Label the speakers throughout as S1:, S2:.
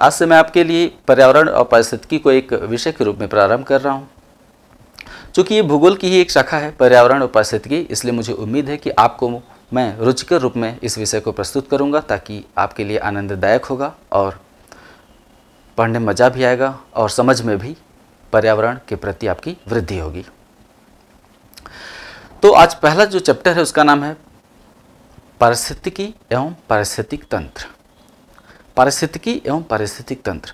S1: आज से मैं आपके लिए पर्यावरण और पारिस्थितिकी को एक विषय के रूप में प्रारंभ कर रहा हूँ चूँकि ये भूगोल की ही एक शाखा है पर्यावरण और पारिस्थितिकी इसलिए मुझे उम्मीद है कि आपको मैं रुचिकर रूप में इस विषय को प्रस्तुत करूँगा ताकि आपके लिए आनंददायक होगा और पढ़ने में मज़ा भी आएगा और समझ में भी पर्यावरण के प्रति आपकी वृद्धि होगी तो आज पहला जो चैप्टर है उसका नाम है पारिस्थितिकी एवं पारिस्थितिक तंत्र पारिस्थितिकी एवं पारिस्थितिक तंत्र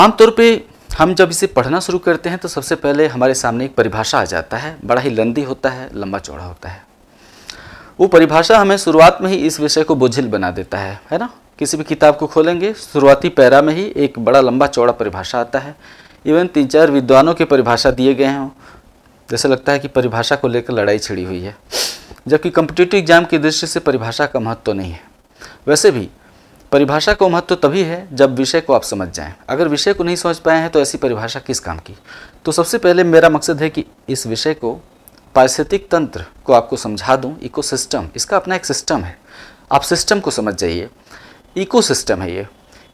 S1: आमतौर पे हम जब इसे पढ़ना शुरू करते हैं तो सबसे पहले हमारे सामने एक परिभाषा आ जाता है बड़ा ही लंदी होता है लंबा चौड़ा होता है वो परिभाषा हमें शुरुआत में ही इस विषय को बोझिल बना देता है है ना किसी भी किताब को खोलेंगे शुरुआती पैरा में ही एक बड़ा लंबा चौड़ा परिभाषा आता है इवन तीन चार विद्वानों के परिभाषा दिए गए हैं जैसे लगता है कि परिभाषा को लेकर लड़ाई छिड़ी हुई है जबकि कम्पिटेटिव एग्जाम की दृष्टि से परिभाषा का महत्व तो नहीं है वैसे भी परिभाषा का महत्व तो तभी है जब विषय को आप समझ जाएं अगर विषय को नहीं समझ पाए हैं तो ऐसी परिभाषा किस काम की तो सबसे पहले मेरा मकसद है कि इस विषय को पारिस्थितिक तंत्र को आपको समझा दूं इकोसिस्टम इसका अपना एक सिस्टम है आप सिस्टम को समझ जाइए इकोसिस्टम है ये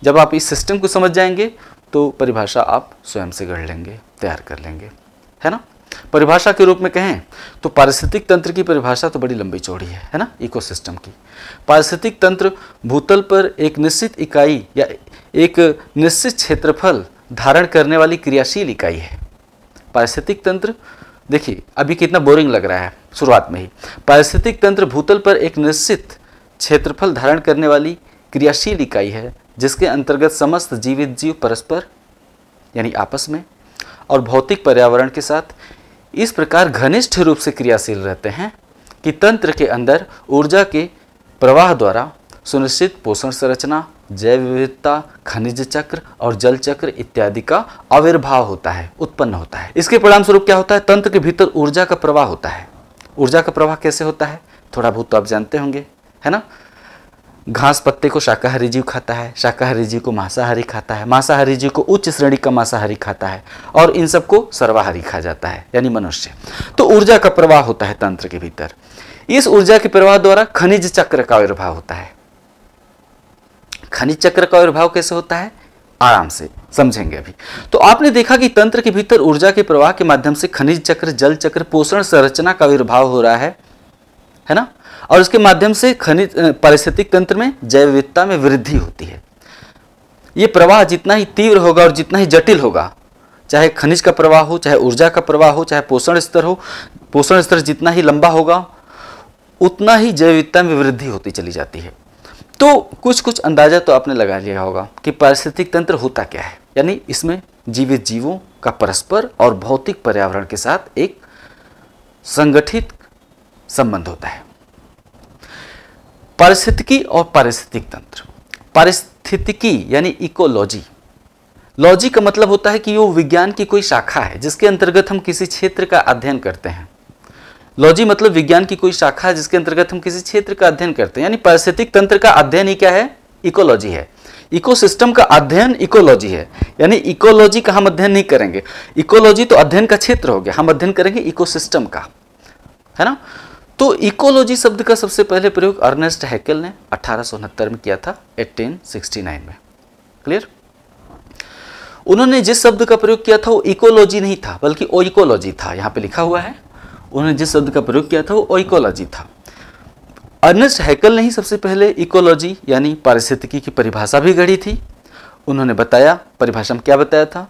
S1: जब आप इस सिस्टम को समझ जाएंगे तो परिभाषा आप स्वयं से गढ़ लेंगे तैयार कर लेंगे है ना परिभाषा के रूप में कहें तो पारिस्थितिक तंत्र की परिभाषा तो बड़ी लंबी चौड़ी है है ना इकोसिस्टम की पारिस्थितिक तंत्र भूतल पर एक निश्चित इकाई या एक निश्चित क्षेत्रफल धारण करने वाली क्रियाशील इकाई है पारिस्थितिक तंत्र देखिए अभी कितना बोरिंग लग रहा है शुरुआत में ही पारिस्थितिक तंत्र भूतल पर एक निश्चित क्षेत्रफल धारण करने वाली क्रियाशील इकाई है जिसके अंतर्गत समस्त जीवित जीव परस्पर यानी आपस में और भौतिक पर्यावरण के साथ इस प्रकार घनिष्ठ रूप से क्रियाशील रहते हैं कि तंत्र के अंदर ऊर्जा के प्रवाह द्वारा सुनिश्चित पोषण संरचना जैव विविधता खनिज चक्र और जल चक्र इत्यादि का आविर्भाव होता है उत्पन्न होता है इसके परिणाम स्वरूप क्या होता है तंत्र के भीतर ऊर्जा का प्रवाह होता है ऊर्जा का प्रवाह कैसे होता है थोड़ा बहुत तो आप जानते होंगे है ना घास पत्ते को शाकाहारी जीव खाता है शाकाहारी जीव को मांसाहारी खाता है मांसाहारी जीव को उच्च श्रेणी का मांसाहारी खाता है और इन सबको सर्वाहारी खा जाता है यानी मनुष्य तो ऊर्जा का प्रवाह होता है तंत्र के भीतर इस ऊर्जा के प्रवाह द्वारा खनिज चक्र का आविर्भाव होता है खनिज चक्र का आविर्भाव कैसे होता है आराम से समझेंगे अभी तो आपने देखा कि तंत्र के भीतर ऊर्जा के प्रवाह के माध्यम से खनिज चक्र जल चक्र पोषण संरचना का आविर्भाव हो रहा है है ना और उसके माध्यम से खनिज पारिस्थितिक तंत्र में जैव विविधता में वृद्धि होती है ये प्रवाह जितना ही तीव्र होगा और जितना ही जटिल होगा चाहे खनिज का प्रवाह हो चाहे ऊर्जा का प्रवाह हो चाहे पोषण स्तर हो पोषण स्तर जितना ही लंबा होगा उतना ही जैव विविधता में वृद्धि होती चली जाती है तो कुछ कुछ अंदाज़ा तो आपने लगा लिया होगा कि पारिस्थितिक तंत्र होता क्या है यानी इसमें जीवित जीवों का परस्पर और भौतिक पर्यावरण के साथ एक संगठित संबंध होता है पारिस्थितिकी और पारिस्थितिक तंत्र पारिस्थितिकी यानी इकोलॉजी लॉजी का मतलब होता है कि वो विज्ञान की कोई शाखा है जिसके अंतर्गत हम किसी क्षेत्र का अध्ययन करते हैं लॉजी मतलब विज्ञान की कोई शाखा है जिसके अंतर्गत हम किसी क्षेत्र का अध्ययन करते हैं यानी पारिस्थितिक तंत्र का अध्ययन ही क्या है इकोलॉजी है इकोसिस्टम का अध्ययन इकोलॉजी है यानी इकोलॉजी का हम अध्ययन नहीं करेंगे इकोलॉजी तो अध्ययन का क्षेत्र हो गया हम अध्ययन करेंगे इकोसिस्टम का है ना तो इकोलॉजी शब्द का सबसे पहले प्रयोग अर्नेस्ट हैकेल ने अठारह में किया था 1869 में क्लियर उन्होंने जिस शब्द का प्रयोग किया था वो इकोलॉजी नहीं था बल्कि ओइकोलॉजी था यहां पे लिखा हुआ है उन्होंने जिस शब्द का प्रयोग किया था वो ओइकोलॉजी था अर्नेस्ट हैकल ने ही सबसे पहले इकोलॉजी यानी पारिस्थितिकी की परिभाषा भी गढ़ी थी उन्होंने बताया परिभाषा में क्या बताया था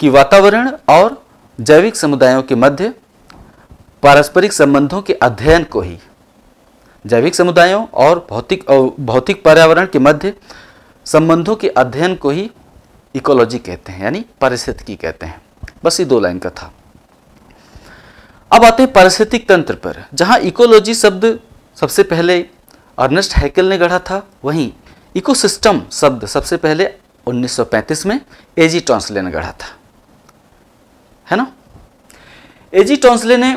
S1: कि वातावरण और जैविक समुदायों के मध्य पारस्परिक संबंधों के अध्ययन को ही जैविक समुदायों और भौतिक भौतिक पर्यावरण के मध्य संबंधों के अध्ययन को ही इकोलॉजी कहते हैं यानी पारिस्थितिकी कहते हैं बस ये दो लाइन का था अब आते हैं पारिस्थितिक तंत्र पर जहां इकोलॉजी शब्द सबसे पहले अर्नेस्ट हैकल ने गढ़ा था वहीं इकोसिस्टम शब्द सबसे पहले 1935 में एजी टॉन्सले ने गढ़ा था है ना एजी टॉन्सले ने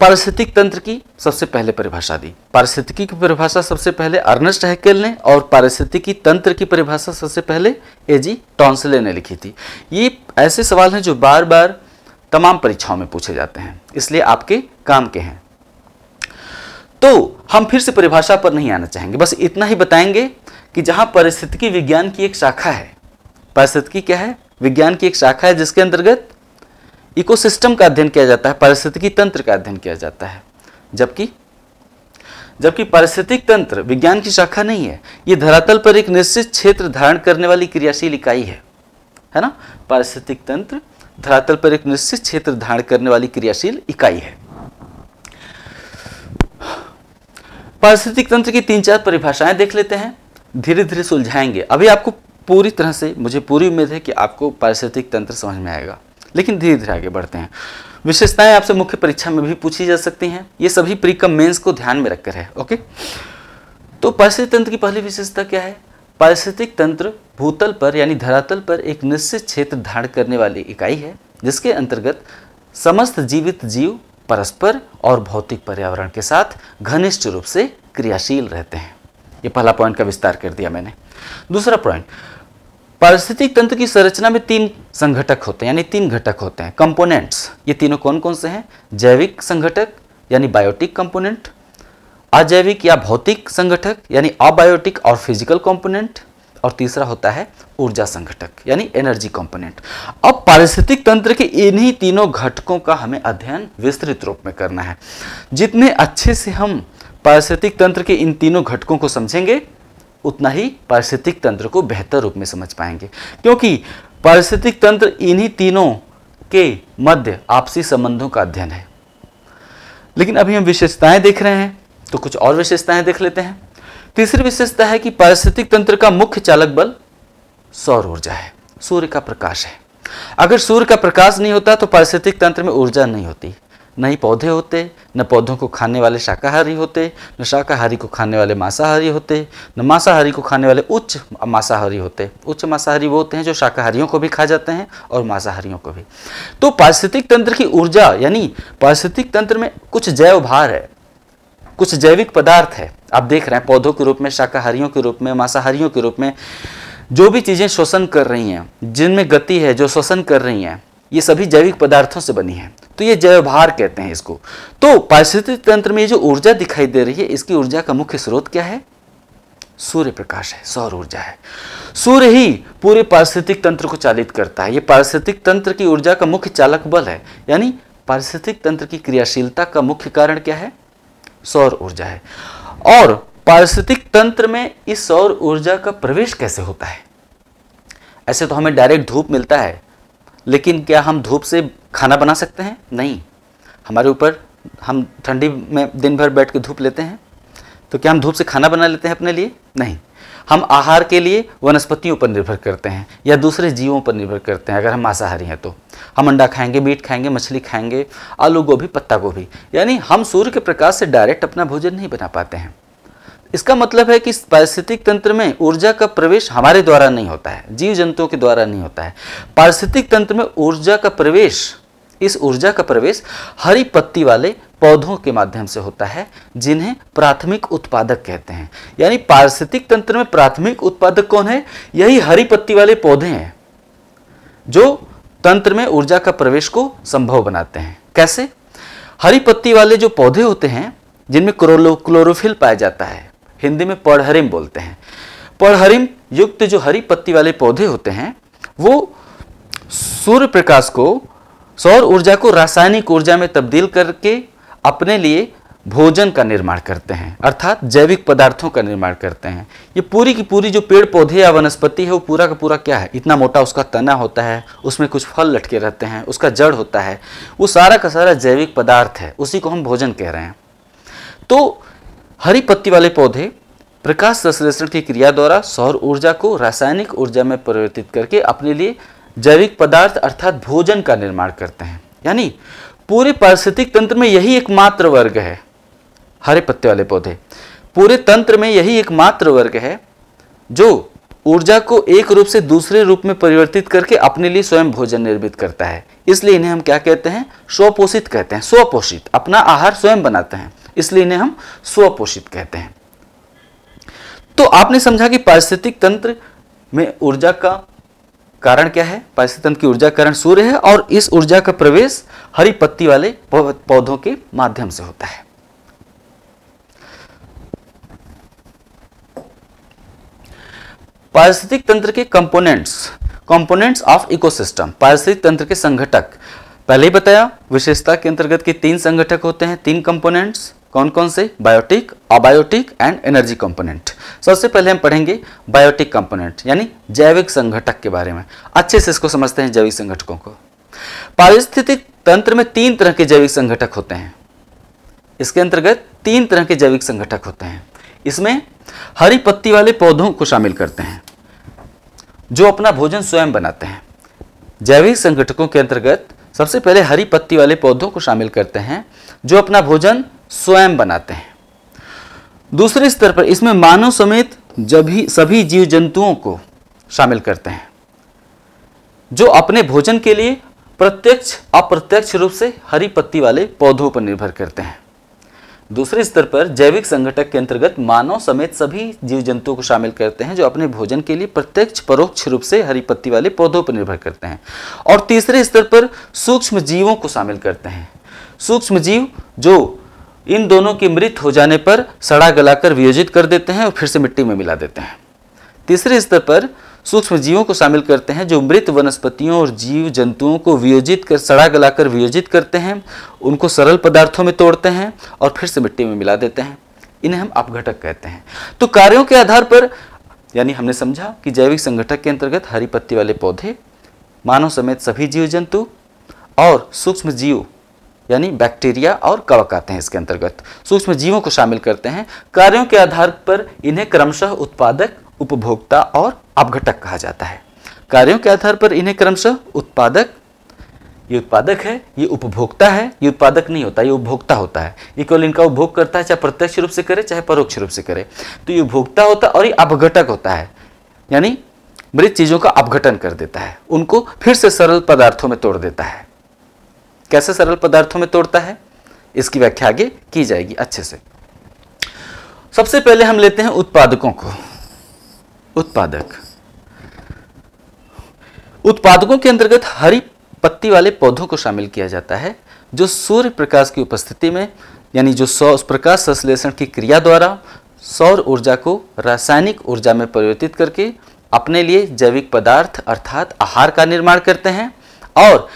S1: पारिस्थितिक तंत्र की सबसे पहले परिभाषा दी पारिस्थितिकी की परिभाषा सबसे पहले अर्नेस्ट हैकेल ने और पारिस्थितिकी तंत्र की परिभाषा सबसे पहले एजी टॉन्सले ने लिखी थी ये ऐसे सवाल हैं जो बार बार तमाम परीक्षाओं में पूछे जाते हैं इसलिए आपके काम के हैं तो हम फिर से परिभाषा पर नहीं आना चाहेंगे बस इतना ही बताएंगे कि जहां परिस्थितिकी विज्ञान की एक शाखा है पारिस्थितिकी क्या है विज्ञान की एक शाखा है जिसके अंतर्गत इकोसिस्टम का अध्ययन किया जाता है पारिस्थितिकी तंत्र का अध्ययन किया जाता है जबकि जबकि पारिस्थितिक तंत्र विज्ञान की शाखा नहीं है यह धरातल पर एक निश्चित क्षेत्र धारण करने वाली क्रियाशील इकाई है है ना पारिस्थितिक तंत्र धरातल पर एक निश्चित क्षेत्र धारण करने वाली क्रियाशील इकाई है पारिस्थितिक तंत्र की तीन चार परिभाषाएं देख लेते हैं धीरे धीरे सुलझाएंगे अभी आपको पूरी तरह से मुझे पूरी उम्मीद है कि आपको पारिस्थितिक तंत्र समझ में आएगा लेकिन धीरे धीरे आगे बढ़ते हैं विशेषताएं आपसे मुख्य परीक्षा में भी पूछी जा सकती हैं ये सभी प्रीकम मेन्स को ध्यान में रखकर है ओके तो पारिस्थितिक तंत्र की पहली विशेषता क्या है पारिस्थितिक तंत्र भूतल पर यानी धरातल पर एक निश्चित क्षेत्र धारण करने वाली इकाई है जिसके अंतर्गत समस्त जीवित जीव परस्पर और भौतिक पर्यावरण के साथ घनिष्ठ रूप से क्रियाशील रहते हैं ये पहला पॉइंट का विस्तार कर दिया मैंने दूसरा पॉइंट पारिस्थितिक तंत्र की संरचना में तीन संघटक होते हैं यानी तीन घटक होते हैं कंपोनेंट्स ये तीनों कौन कौन से हैं जैविक संघटक यानी बायोटिक कंपोनेंट अजैविक या भौतिक संगठक यानी अबायोटिक और फिजिकल कंपोनेंट और तीसरा होता है ऊर्जा संघटक यानी एनर्जी कंपोनेंट अब पारिस्थितिक तंत्र के इन्हीं तीनों घटकों का हमें अध्ययन विस्तृत रूप में करना है जितने अच्छे से हम पारिस्थितिक तंत्र के इन तीनों घटकों को समझेंगे उतना ही पारिस्थितिक तंत्र को बेहतर रूप में समझ पाएंगे क्योंकि पारिस्थितिक तंत्र इन्हीं तीनों के मध्य आपसी संबंधों का अध्ययन है लेकिन अभी हम विशेषताएं देख रहे हैं तो कुछ और विशेषताएं देख लेते हैं तीसरी विशेषता है कि पारिस्थितिक तंत्र का मुख्य चालक बल सौर ऊर्जा है सूर्य का प्रकाश है अगर सूर्य का प्रकाश नहीं होता तो पारिस्थितिक तंत्र में ऊर्जा नहीं होती न ही पौधे होते न पौधों को खाने वाले शाकाहारी होते न शाकाहारी को खाने वाले मांसाहारी होते न मांसाहारी को खाने वाले उच्च मांसाहारी होते उच्च मांसाहारी वो होते हैं जो शाकाहारियों को भी खा जाते हैं और मांसाहारियों को भी तो पारिस्थितिक तंत्र की ऊर्जा यानी पारिस्थितिक तंत्र में कुछ जैव भार है कुछ जैविक पदार्थ है आप देख रहे हैं पौधों के रूप में शाकाहारियों के रूप में मांसाहारियों के रूप में जो भी चीज़ें शोषण कर रही हैं जिनमें गति है जो शोषण कर रही हैं ये सभी जैविक पदार्थों से बनी है तो ये जैवभार कहते हैं इसको तो पारिस्थितिक तंत्र में जो ऊर्जा दिखाई दे रही है इसकी ऊर्जा का मुख्य स्रोत क्या है सूर्य प्रकाश है सौर ऊर्जा है सूर्य ही पूरे पारिस्थितिक तंत्र को चालित करता है ये पारिस्थितिक तंत्र की ऊर्जा का मुख्य चालक बल है यानी पारिस्थितिक तंत्र की क्रियाशीलता का मुख्य कारण क्या है सौर ऊर्जा है और पारिस्थितिक तंत्र में इस सौर ऊर्जा का प्रवेश कैसे होता है ऐसे तो हमें डायरेक्ट धूप मिलता है लेकिन क्या हम धूप से खाना बना सकते हैं नहीं हमारे ऊपर हम ठंडी में दिन भर बैठ के धूप लेते हैं तो क्या हम धूप से खाना बना लेते हैं अपने लिए नहीं हम आहार के लिए वनस्पतियों पर निर्भर करते हैं या दूसरे जीवों पर निर्भर करते हैं अगर हम मांसाहारी हैं तो हम अंडा खाएंगे मीट खाएंगे मछली खाएंगे आलू गोभी पत्ता गोभी यानी हम सूर्य के प्रकाश से डायरेक्ट अपना भोजन नहीं बना पाते हैं इसका मतलब है कि पारिस्थितिक तंत्र में ऊर्जा का प्रवेश हमारे द्वारा नहीं होता है जीव जंतुओं के द्वारा नहीं होता है पारिस्थितिक तंत्र में ऊर्जा का प्रवेश इस ऊर्जा का प्रवेश हरी पत्ती वाले पौधों के माध्यम से होता है जिन्हें प्राथमिक उत्पादक कहते हैं यानी पारिस्थितिक तंत्र में प्राथमिक उत्पादक कौन है यही हरी पत्ती वाले पौधे हैं जो तंत्र में ऊर्जा का प्रवेश को संभव बनाते हैं कैसे हरी पत्ती वाले जो पौधे होते हैं जिनमें क्लोरोफिल पाया जाता है हिंदी में पड़हरिम बोलते हैं पड़हरिम युक्त जो हरी पत्ती वाले पौधे होते हैं वो सूर्य प्रकाश को सौर ऊर्जा को रासायनिक ऊर्जा में तब्दील करके अपने लिए भोजन का निर्माण करते हैं अर्थात जैविक पदार्थों का निर्माण करते हैं ये पूरी की पूरी जो पेड़ पौधे या वनस्पति है वो पूरा का पूरा क्या है इतना मोटा उसका तना होता है उसमें कुछ फल लटके रहते हैं उसका जड़ होता है वो सारा का सारा जैविक पदार्थ है उसी को हम भोजन कह रहे हैं तो हरी पत्ती वाले पौधे प्रकाश संश्लेषण की क्रिया द्वारा सौर ऊर्जा को रासायनिक ऊर्जा में परिवर्तित करके अपने लिए जैविक पदार्थ अर्थात भोजन का निर्माण करते हैं यानी पूरे पारिस्थितिक तंत्र में यही एकमात्र वर्ग है हरे पत्ते वाले पौधे पूरे तंत्र में यही एकमात्र वर्ग है जो ऊर्जा को एक रूप से दूसरे रूप में परिवर्तित करके अपने लिए स्वयं भोजन निर्मित करता है इसलिए इन्हें हम क्या कहते हैं स्वपोषित कहते हैं स्वपोषित अपना आहार स्वयं बनाते हैं इसलिए इन्हें हम स्वपोषित कहते हैं तो आपने समझा कि पारिस्थितिक तंत्र में ऊर्जा का कारण क्या है पारिस्थितिक तंत्र की ऊर्जा कारण सूर्य है और इस ऊर्जा का प्रवेश हरी पत्ती वाले पौधों के माध्यम से होता है पारिस्थितिक तंत्र के कंपोनेंट्स कंपोनेंट्स ऑफ इकोसिस्टम पारिस्थितिक तंत्र के संगठक पहले ही बताया विशेषता के अंतर्गत के तीन संगठक होते हैं तीन कंपोनेंट्स कौन कौन से biotic abiotic and energy component सबसे पहले हम पढ़ेंगे बायोटिक कंपोनेंट यानी जैविक संघटक के बारे में अच्छे से इसको समझते हैं जैविक संघटकों को पारिस्थितिक तंत्र में तीन तरह के जैविक संघटक होते हैं इसके अंतर्गत तीन तरह के जैविक संघटक होते हैं इसमें हरी पत्ती वाले पौधों को शामिल करते हैं जो अपना भोजन स्वयं बनाते हैं जैविक संगठकों के अंतर्गत सबसे पहले हरी पत्ती वाले पौधों को शामिल करते हैं जो अपना भोजन स्वयं बनाते हैं दूसरे स्तर पर इसमें मानव समेत सभी जीव जंतुओं को शामिल करते हैं जो अपने भोजन के लिए प्रत्यक्ष अप्रत्यक्ष रूप से हरी पत्ती वाले पौधों पर निर्भर करते हैं दूसरे स्तर पर जैविक संगठक के अंतर्गत मानव समेत सभी जीव जंतुओं को शामिल करते हैं जो अपने भोजन के लिए प्रत्यक्ष परोक्ष रूप से हरी पत्ती वाले पौधों पर निर्भर करते हैं और तीसरे स्तर पर सूक्ष्म जीवों को शामिल करते हैं सूक्ष्म जीव जो इन दोनों की मृत हो जाने पर सड़ा गलाकर वियोजित कर देते हैं और फिर से मिट्टी में मिला देते हैं तीसरे स्तर पर सूक्ष्म जीवों को शामिल करते हैं जो मृत वनस्पतियों और जीव जंतुओं को वियोजित कर सड़ा गलाकर वियोजित करते हैं उनको सरल पदार्थों में तोड़ते हैं और फिर से मिट्टी में मिला देते हैं इन्हें हम अपघटक कहते हैं तो कार्यों के आधार पर यानी हमने समझा कि जैविक संगठक के अंतर्गत हरी पत्ती वाले पौधे मानव समेत सभी जीव जंतु और सूक्ष्म जीव यानी बैक्टीरिया और कवक आते हैं इसके अंतर्गत सूक्ष्म जीवों को शामिल करते हैं कार्यों के आधार पर इन्हें क्रमशः उत्पादक उपभोक्ता और अपघटक कहा जाता है कार्यों के आधार पर इन्हें क्रमशः उत्पादक ये उत्पादक है ये उपभोक्ता है ये उत्पादक नहीं होता ये उपभोक्ता होता है ये केवल इनका उपभोग करता है चाहे प्रत्यक्ष रूप से करे चाहे परोक्ष रूप से करे तो ये उपभोक्ता होता है और ये अपघटक होता है यानी मृत चीज़ों का अपघटन कर देता है उनको फिर से सरल पदार्थों में तोड़ देता है कैसे सरल पदार्थों में तोड़ता है इसकी व्याख्या आगे की जाएगी अच्छे से सबसे पहले हम लेते हैं उत्पादकों को उत्पादक उत्पादकों के अंतर्गत हरी पत्ती वाले पौधों को शामिल किया जाता है जो सूर्य प्रकाश की उपस्थिति में यानी जो सौ प्रकाश संश्लेषण की क्रिया द्वारा सौर ऊर्जा को रासायनिक ऊर्जा में परिवर्तित करके अपने लिए जैविक पदार्थ अर्थात आहार का निर्माण करते हैं और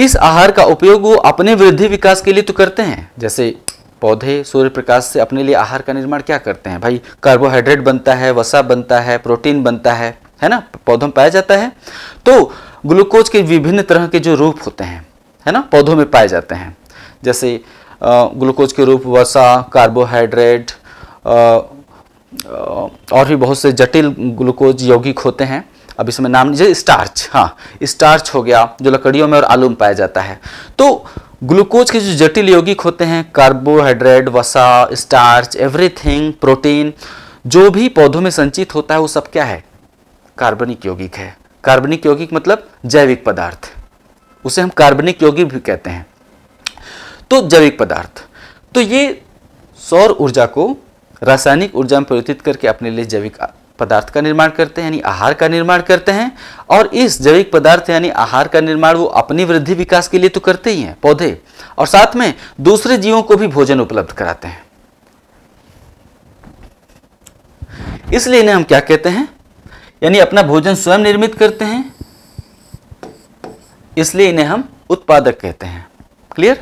S1: इस आहार का उपयोग वो अपने वृद्धि विकास के लिए तो करते हैं जैसे पौधे सूर्य प्रकाश से अपने लिए आहार का निर्माण क्या करते हैं भाई कार्बोहाइड्रेट बनता है वसा बनता है प्रोटीन बनता है है ना पौधों में पाया जाता है तो ग्लूकोज के विभिन्न तरह के जो रूप होते हैं है ना पौधों में पाए जाते हैं जैसे ग्लूकोज के रूप वसा कार्बोहाइड्रेट और भी बहुत से जटिल ग्लूकोज यौगिक होते हैं अब इसमें नाम लीजिए स्टार्च हाँ स्टार्च हो गया जो लकड़ियों में और आलू में पाया जाता है तो ग्लूकोज के जो जटिल यौगिक होते हैं कार्बोहाइड्रेट वसा स्टार्च एवरीथिंग प्रोटीन जो भी पौधों में संचित होता है वो सब क्या है कार्बनिक यौगिक है कार्बनिक यौगिक मतलब जैविक पदार्थ उसे हम कार्बनिक यौगिक भी कहते हैं तो जैविक पदार्थ तो ये सौर ऊर्जा को रासायनिक ऊर्जा में परिवर्तित करके अपने लिए जैविक पदार्थ का निर्माण करते हैं यानी आहार का निर्माण करते हैं और इस जैविक पदार्थ यानी आहार का निर्माण वो अपनी वृद्धि विकास के लिए तो करते ही हैं पौधे और साथ में दूसरे जीवों को भी भोजन उपलब्ध कराते हैं इसलिए इन्हें हम क्या कहते हैं यानी अपना भोजन स्वयं निर्मित करते हैं इसलिए इन्हें हम उत्पादक कहते हैं क्लियर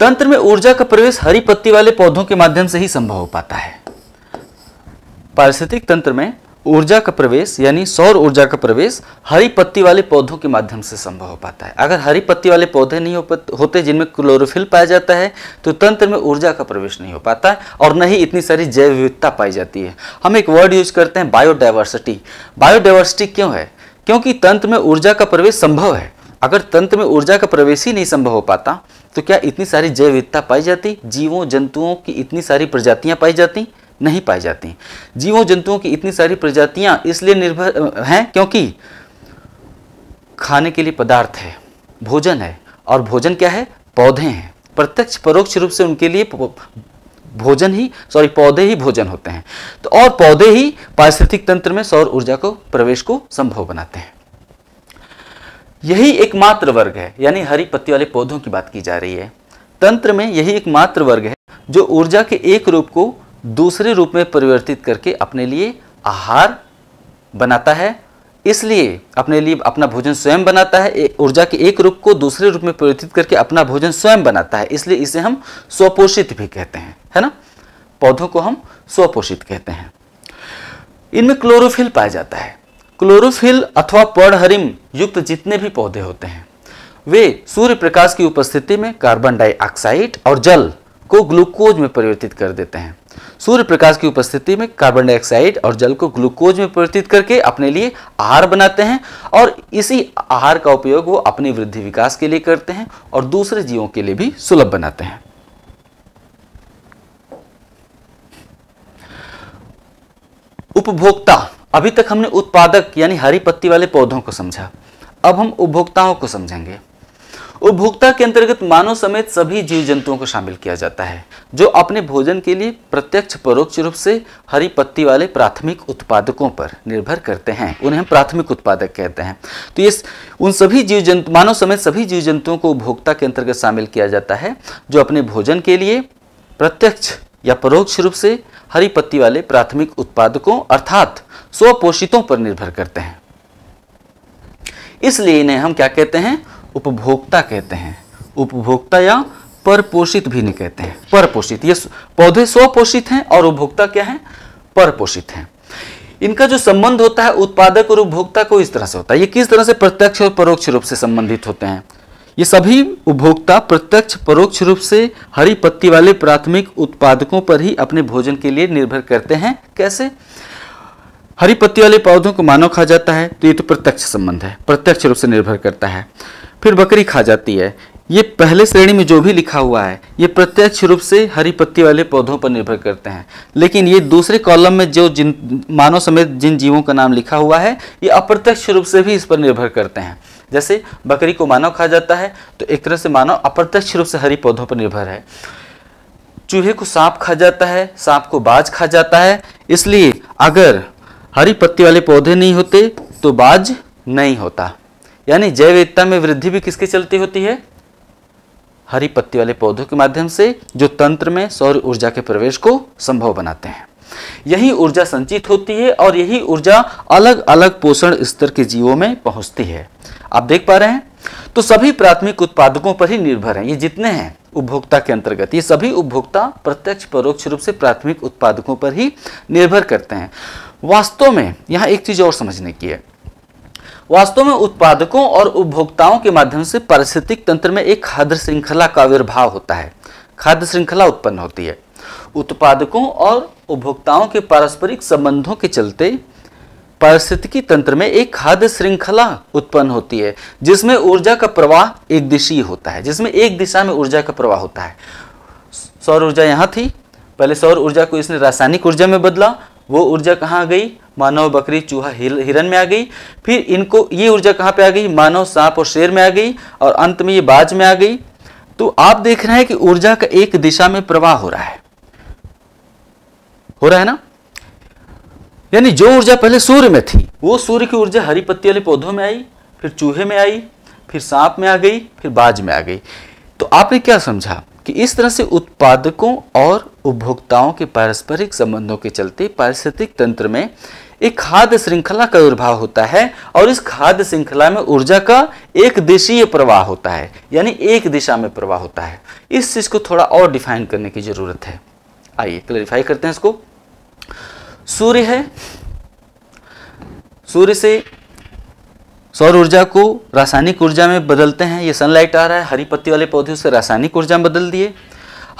S1: तंत्र में ऊर्जा का प्रवेश हरी पत्ती वाले पौधों के माध्यम से ही संभव हो पाता है पारिस्थितिक तंत्र में ऊर्जा का प्रवेश यानी सौर ऊर्जा का प्रवेश हरी पत्ती वाले पौधों के माध्यम से संभव हो पाता है अगर हरी पत्ती वाले पौधे नहीं हो होते जिनमें क्लोरोफिल पाया जाता है तो तंत्र में ऊर्जा का प्रवेश नहीं हो पाता है और न ही इतनी सारी जैव विविधता पाई जाती है हम एक वर्ड यूज करते हैं बायोडाइवर्सिटी बायोडाइवर्सिटी क्यों है क्योंकि तंत्र में ऊर्जा का प्रवेश संभव है अगर तंत्र में ऊर्जा का प्रवेश ही नहीं संभव हो पाता तो क्या इतनी सारी जैव विविधता पाई जाती जीवों जंतुओं की इतनी सारी प्रजातियां पाई जाती नहीं पाई जाती जीवों जंतुओं की इतनी सारी प्रजातियां इसलिए निर्भर हैं क्योंकि खाने के लिए पदार्थ है भोजन है और भोजन क्या है पौधे हैं प्रत्यक्ष परोक्ष रूप से उनके लिए भोजन ही सॉरी पौधे ही भोजन होते हैं तो और पौधे ही पारिस्थितिक तंत्र में सौर ऊर्जा को प्रवेश को संभव बनाते हैं यही एकमात्र वर्ग है यानी हरी पत्ती वाले पौधों की बात की जा रही है तंत्र में यही एकमात्र वर्ग है जो ऊर्जा के एक रूप को दूसरे रूप में परिवर्तित करके अपने लिए आहार बनाता है इसलिए अपने लिए अपना भोजन स्वयं बनाता है ऊर्जा के एक रूप को दूसरे रूप में परिवर्तित करके अपना भोजन स्वयं बनाता है इसलिए इसे हम स्वपोषित भी कहते हैं है ना पौधों को हम स्वपोषित कहते हैं इनमें क्लोरोफिल पाया जाता है क्लोरोफिल अथवा पर्णहरिम युक्त जितने भी पौधे होते हैं वे सूर्य प्रकाश की उपस्थिति में कार्बन डाइऑक्साइड और जल को ग्लूकोज में परिवर्तित कर देते हैं सूर्य प्रकाश की उपस्थिति में कार्बन डाइऑक्साइड और जल को ग्लूकोज में परिवर्तित करके अपने लिए आहार बनाते हैं और इसी आहार का उपयोग वो अपनी वृद्धि विकास के लिए करते हैं और दूसरे जीवों के लिए भी सुलभ बनाते हैं उपभोक्ता अभी तक हमने उत्पादक यानी हरी पत्ती वाले पौधों को समझा अब हम उपभोक्ताओं को समझेंगे उपभोक्ता के अंतर्गत मानव समेत सभी जीव जंतुओं को शामिल किया जाता है जो अपने भोजन के लिए प्रत्यक्ष परोक्ष रूप से हरी पत्ती वाले प्राथमिक उत्पादकों पर निर्भर करते हैं उन्हें हम प्राथमिक उत्पादक कहते हैं तो ये उन सभी जीव जंतु मानव समेत सभी जीव जंतुओं को उपभोक्ता के अंतर्गत शामिल किया जाता है जो अपने भोजन के लिए प्रत्यक्ष या परोक्ष रूप से हरी पत्ती वाले प्राथमिक उत्पादकों अर्थात स्वपोषितों पर निर्भर करते हैं इसलिए इन्हें हम क्या कहते हैं उपभोक्ता कहते हैं उपभोक्ता या परपोषित भी नहीं कहते हैं परपोषित ये पौधे स्वपोषित हैं और उपभोक्ता क्या है परपोषित हैं इनका जो संबंध होता है उत्पादक और उपभोक्ता को इस तरह से होता है ये किस तरह से प्रत्यक्ष और परोक्ष रूप से संबंधित होते हैं ये सभी उपभोक्ता प्रत्यक्ष परोक्ष रूप से हरी पत्ती वाले प्राथमिक उत्पादकों पर ही अपने भोजन के लिए निर्भर करते हैं कैसे हरी पत्ती वाले पौधों को मानव खा जाता है तो ये तो प्रत्यक्ष संबंध है प्रत्यक्ष रूप से निर्भर करता है फिर बकरी खा जाती है ये पहले श्रेणी में जो भी लिखा हुआ है ये प्रत्यक्ष रूप से हरी पत्ती वाले पौधों पर निर्भर करते हैं लेकिन ये दूसरे कॉलम में जो जिन मानव समेत जिन जीवों का नाम लिखा हुआ है ये अप्रत्यक्ष रूप से भी इस पर निर्भर करते हैं जैसे बकरी को मानव खा जाता है तो एक तरह से मानव अप्रत्यक्ष रूप से हरी पौधों पर निर्भर है चूहे को सांप खा जाता है सांप को बाज खा जाता है इसलिए अगर हरी पत्ती वाले पौधे नहीं होते तो बाज नहीं होता यानी जैवविविधता में वृद्धि भी किसके चलती होती है हरी पत्ती वाले पौधों के माध्यम से जो तंत्र में सौर ऊर्जा के प्रवेश को संभव बनाते हैं यही ऊर्जा संचित होती है और यही ऊर्जा अलग अलग पोषण स्तर के जीवों में पहुंचती है आप देख पा रहे हैं तो सभी प्राथमिक उत्पादकों पर ही निर्भर हैं ये जितने हैं उपभोक्ता के अंतर्गत ये सभी उपभोक्ता प्रत्यक्ष परोक्ष रूप से प्राथमिक उत्पादकों पर ही निर्भर करते हैं वास्तव में यहाँ एक चीज़ और समझने की है वास्तव में उत्पादकों और उपभोक्ताओं के माध्यम से पारिस्थितिक तंत्र में एक खाद्य श्रृंखला का आविर्भाव होता है खाद्य श्रृंखला उत्पन्न होती है उत्पादकों और उपभोक्ताओं के पारस्परिक संबंधों के चलते पारिस्थितिकी तंत्र में एक खाद्य श्रृंखला उत्पन्न होती है जिसमें ऊर्जा का प्रवाह एक दिशीय होता है जिसमें एक दिशा में ऊर्जा का प्रवाह होता है सौर ऊर्जा यहाँ थी पहले सौर ऊर्जा को इसने रासायनिक ऊर्जा में बदला वो ऊर्जा कहाँ आ गई मानव बकरी चूहा हिरन में आ गई फिर इनको ये ऊर्जा कहाँ पे आ गई मानव सांप और शेर में आ गई और अंत में ये बाज में आ गई तो आप देख रहे हैं कि ऊर्जा का एक दिशा में प्रवाह हो रहा है हो रहा है ना यानी जो ऊर्जा पहले सूर्य में थी वो सूर्य की ऊर्जा हरी पत्ती वाले पौधों में आई फिर चूहे में आई फिर सांप में आ गई फिर बाज में आ गई तो आपने क्या समझा कि इस तरह से उत्पादकों और उपभोक्ताओं के पारस्परिक संबंधों के चलते पारिस्थितिक तंत्र में एक खाद्य श्रृंखला का उद्भाव होता है और इस खाद्य श्रृंखला में ऊर्जा का एक देशीय प्रवाह होता है यानी एक दिशा में प्रवाह होता है इस चीज को थोड़ा और डिफाइन करने की जरूरत है आइए क्लैरिफाई करते हैं इसको सूर्य है सूर्य से सौर ऊर्जा को रासायनिक ऊर्जा में बदलते हैं ये सनलाइट आ रहा है हरी पत्ती वाले पौधे उसे रासायनिक ऊर्जा में बदल दिए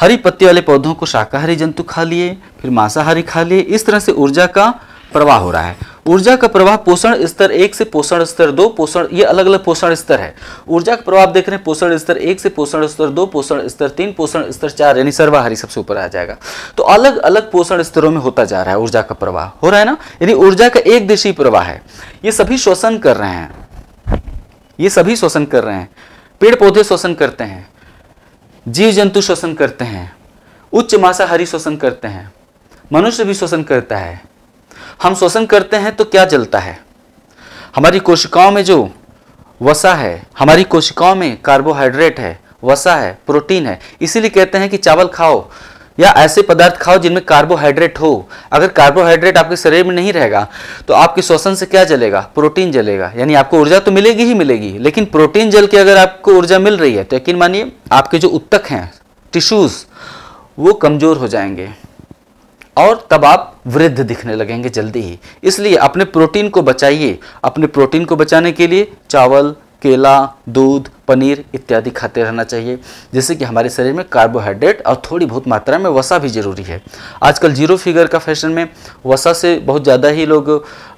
S1: हरी पत्ती वाले पौधों को शाकाहारी जंतु खा लिए फिर मांसाहारी खा लिए इस तरह से ऊर्जा का प्रवाह हो रहा है ऊर्जा का प्रवाह पोषण स्तर एक से पोषण स्तर दो पोषण ये अलग अलग पोषण स्तर है ऊर्जा का प्रभाव देख रहे हैं पोषण स्तर एक से पोषण स्तर दो पोषण स्तर तीन पोषण स्तर चार यानी सर्वाहारी सबसे ऊपर आ जाएगा तो अलग अलग पोषण स्तरों में होता जा रहा है ऊर्जा का प्रवाह हो रहा है ना यानी ऊर्जा का एक दिशी प्रवाह है ये सभी श्वसन कर रहे हैं ये सभी शोषण कर रहे हैं पेड़ पौधे शोषण करते हैं जीव जंतु शोषण करते हैं उच्च मांसाहारी शोषण करते हैं मनुष्य भी शोषण करता है हम श्वसन करते हैं तो क्या जलता है हमारी कोशिकाओं में जो वसा है हमारी कोशिकाओं में कार्बोहाइड्रेट है वसा है प्रोटीन है इसीलिए कहते हैं कि चावल खाओ या ऐसे पदार्थ खाओ जिनमें कार्बोहाइड्रेट हो अगर कार्बोहाइड्रेट आपके शरीर में नहीं रहेगा तो आपके श्वसन से क्या जलेगा प्रोटीन जलेगा यानी आपको ऊर्जा तो मिलेगी ही मिलेगी लेकिन प्रोटीन जल के अगर आपको ऊर्जा मिल रही है तो यकीन मानिए आपके जो उत्तक हैं टिश्यूज़ वो कमज़ोर हो जाएंगे और तब आप वृद्ध दिखने लगेंगे जल्दी ही इसलिए अपने प्रोटीन को बचाइए अपने प्रोटीन को बचाने के लिए चावल केला दूध पनीर इत्यादि खाते रहना चाहिए जिससे कि हमारे शरीर में कार्बोहाइड्रेट और थोड़ी बहुत मात्रा में वसा भी जरूरी है आजकल जीरो फिगर का फैशन में वसा से बहुत ज़्यादा ही लोग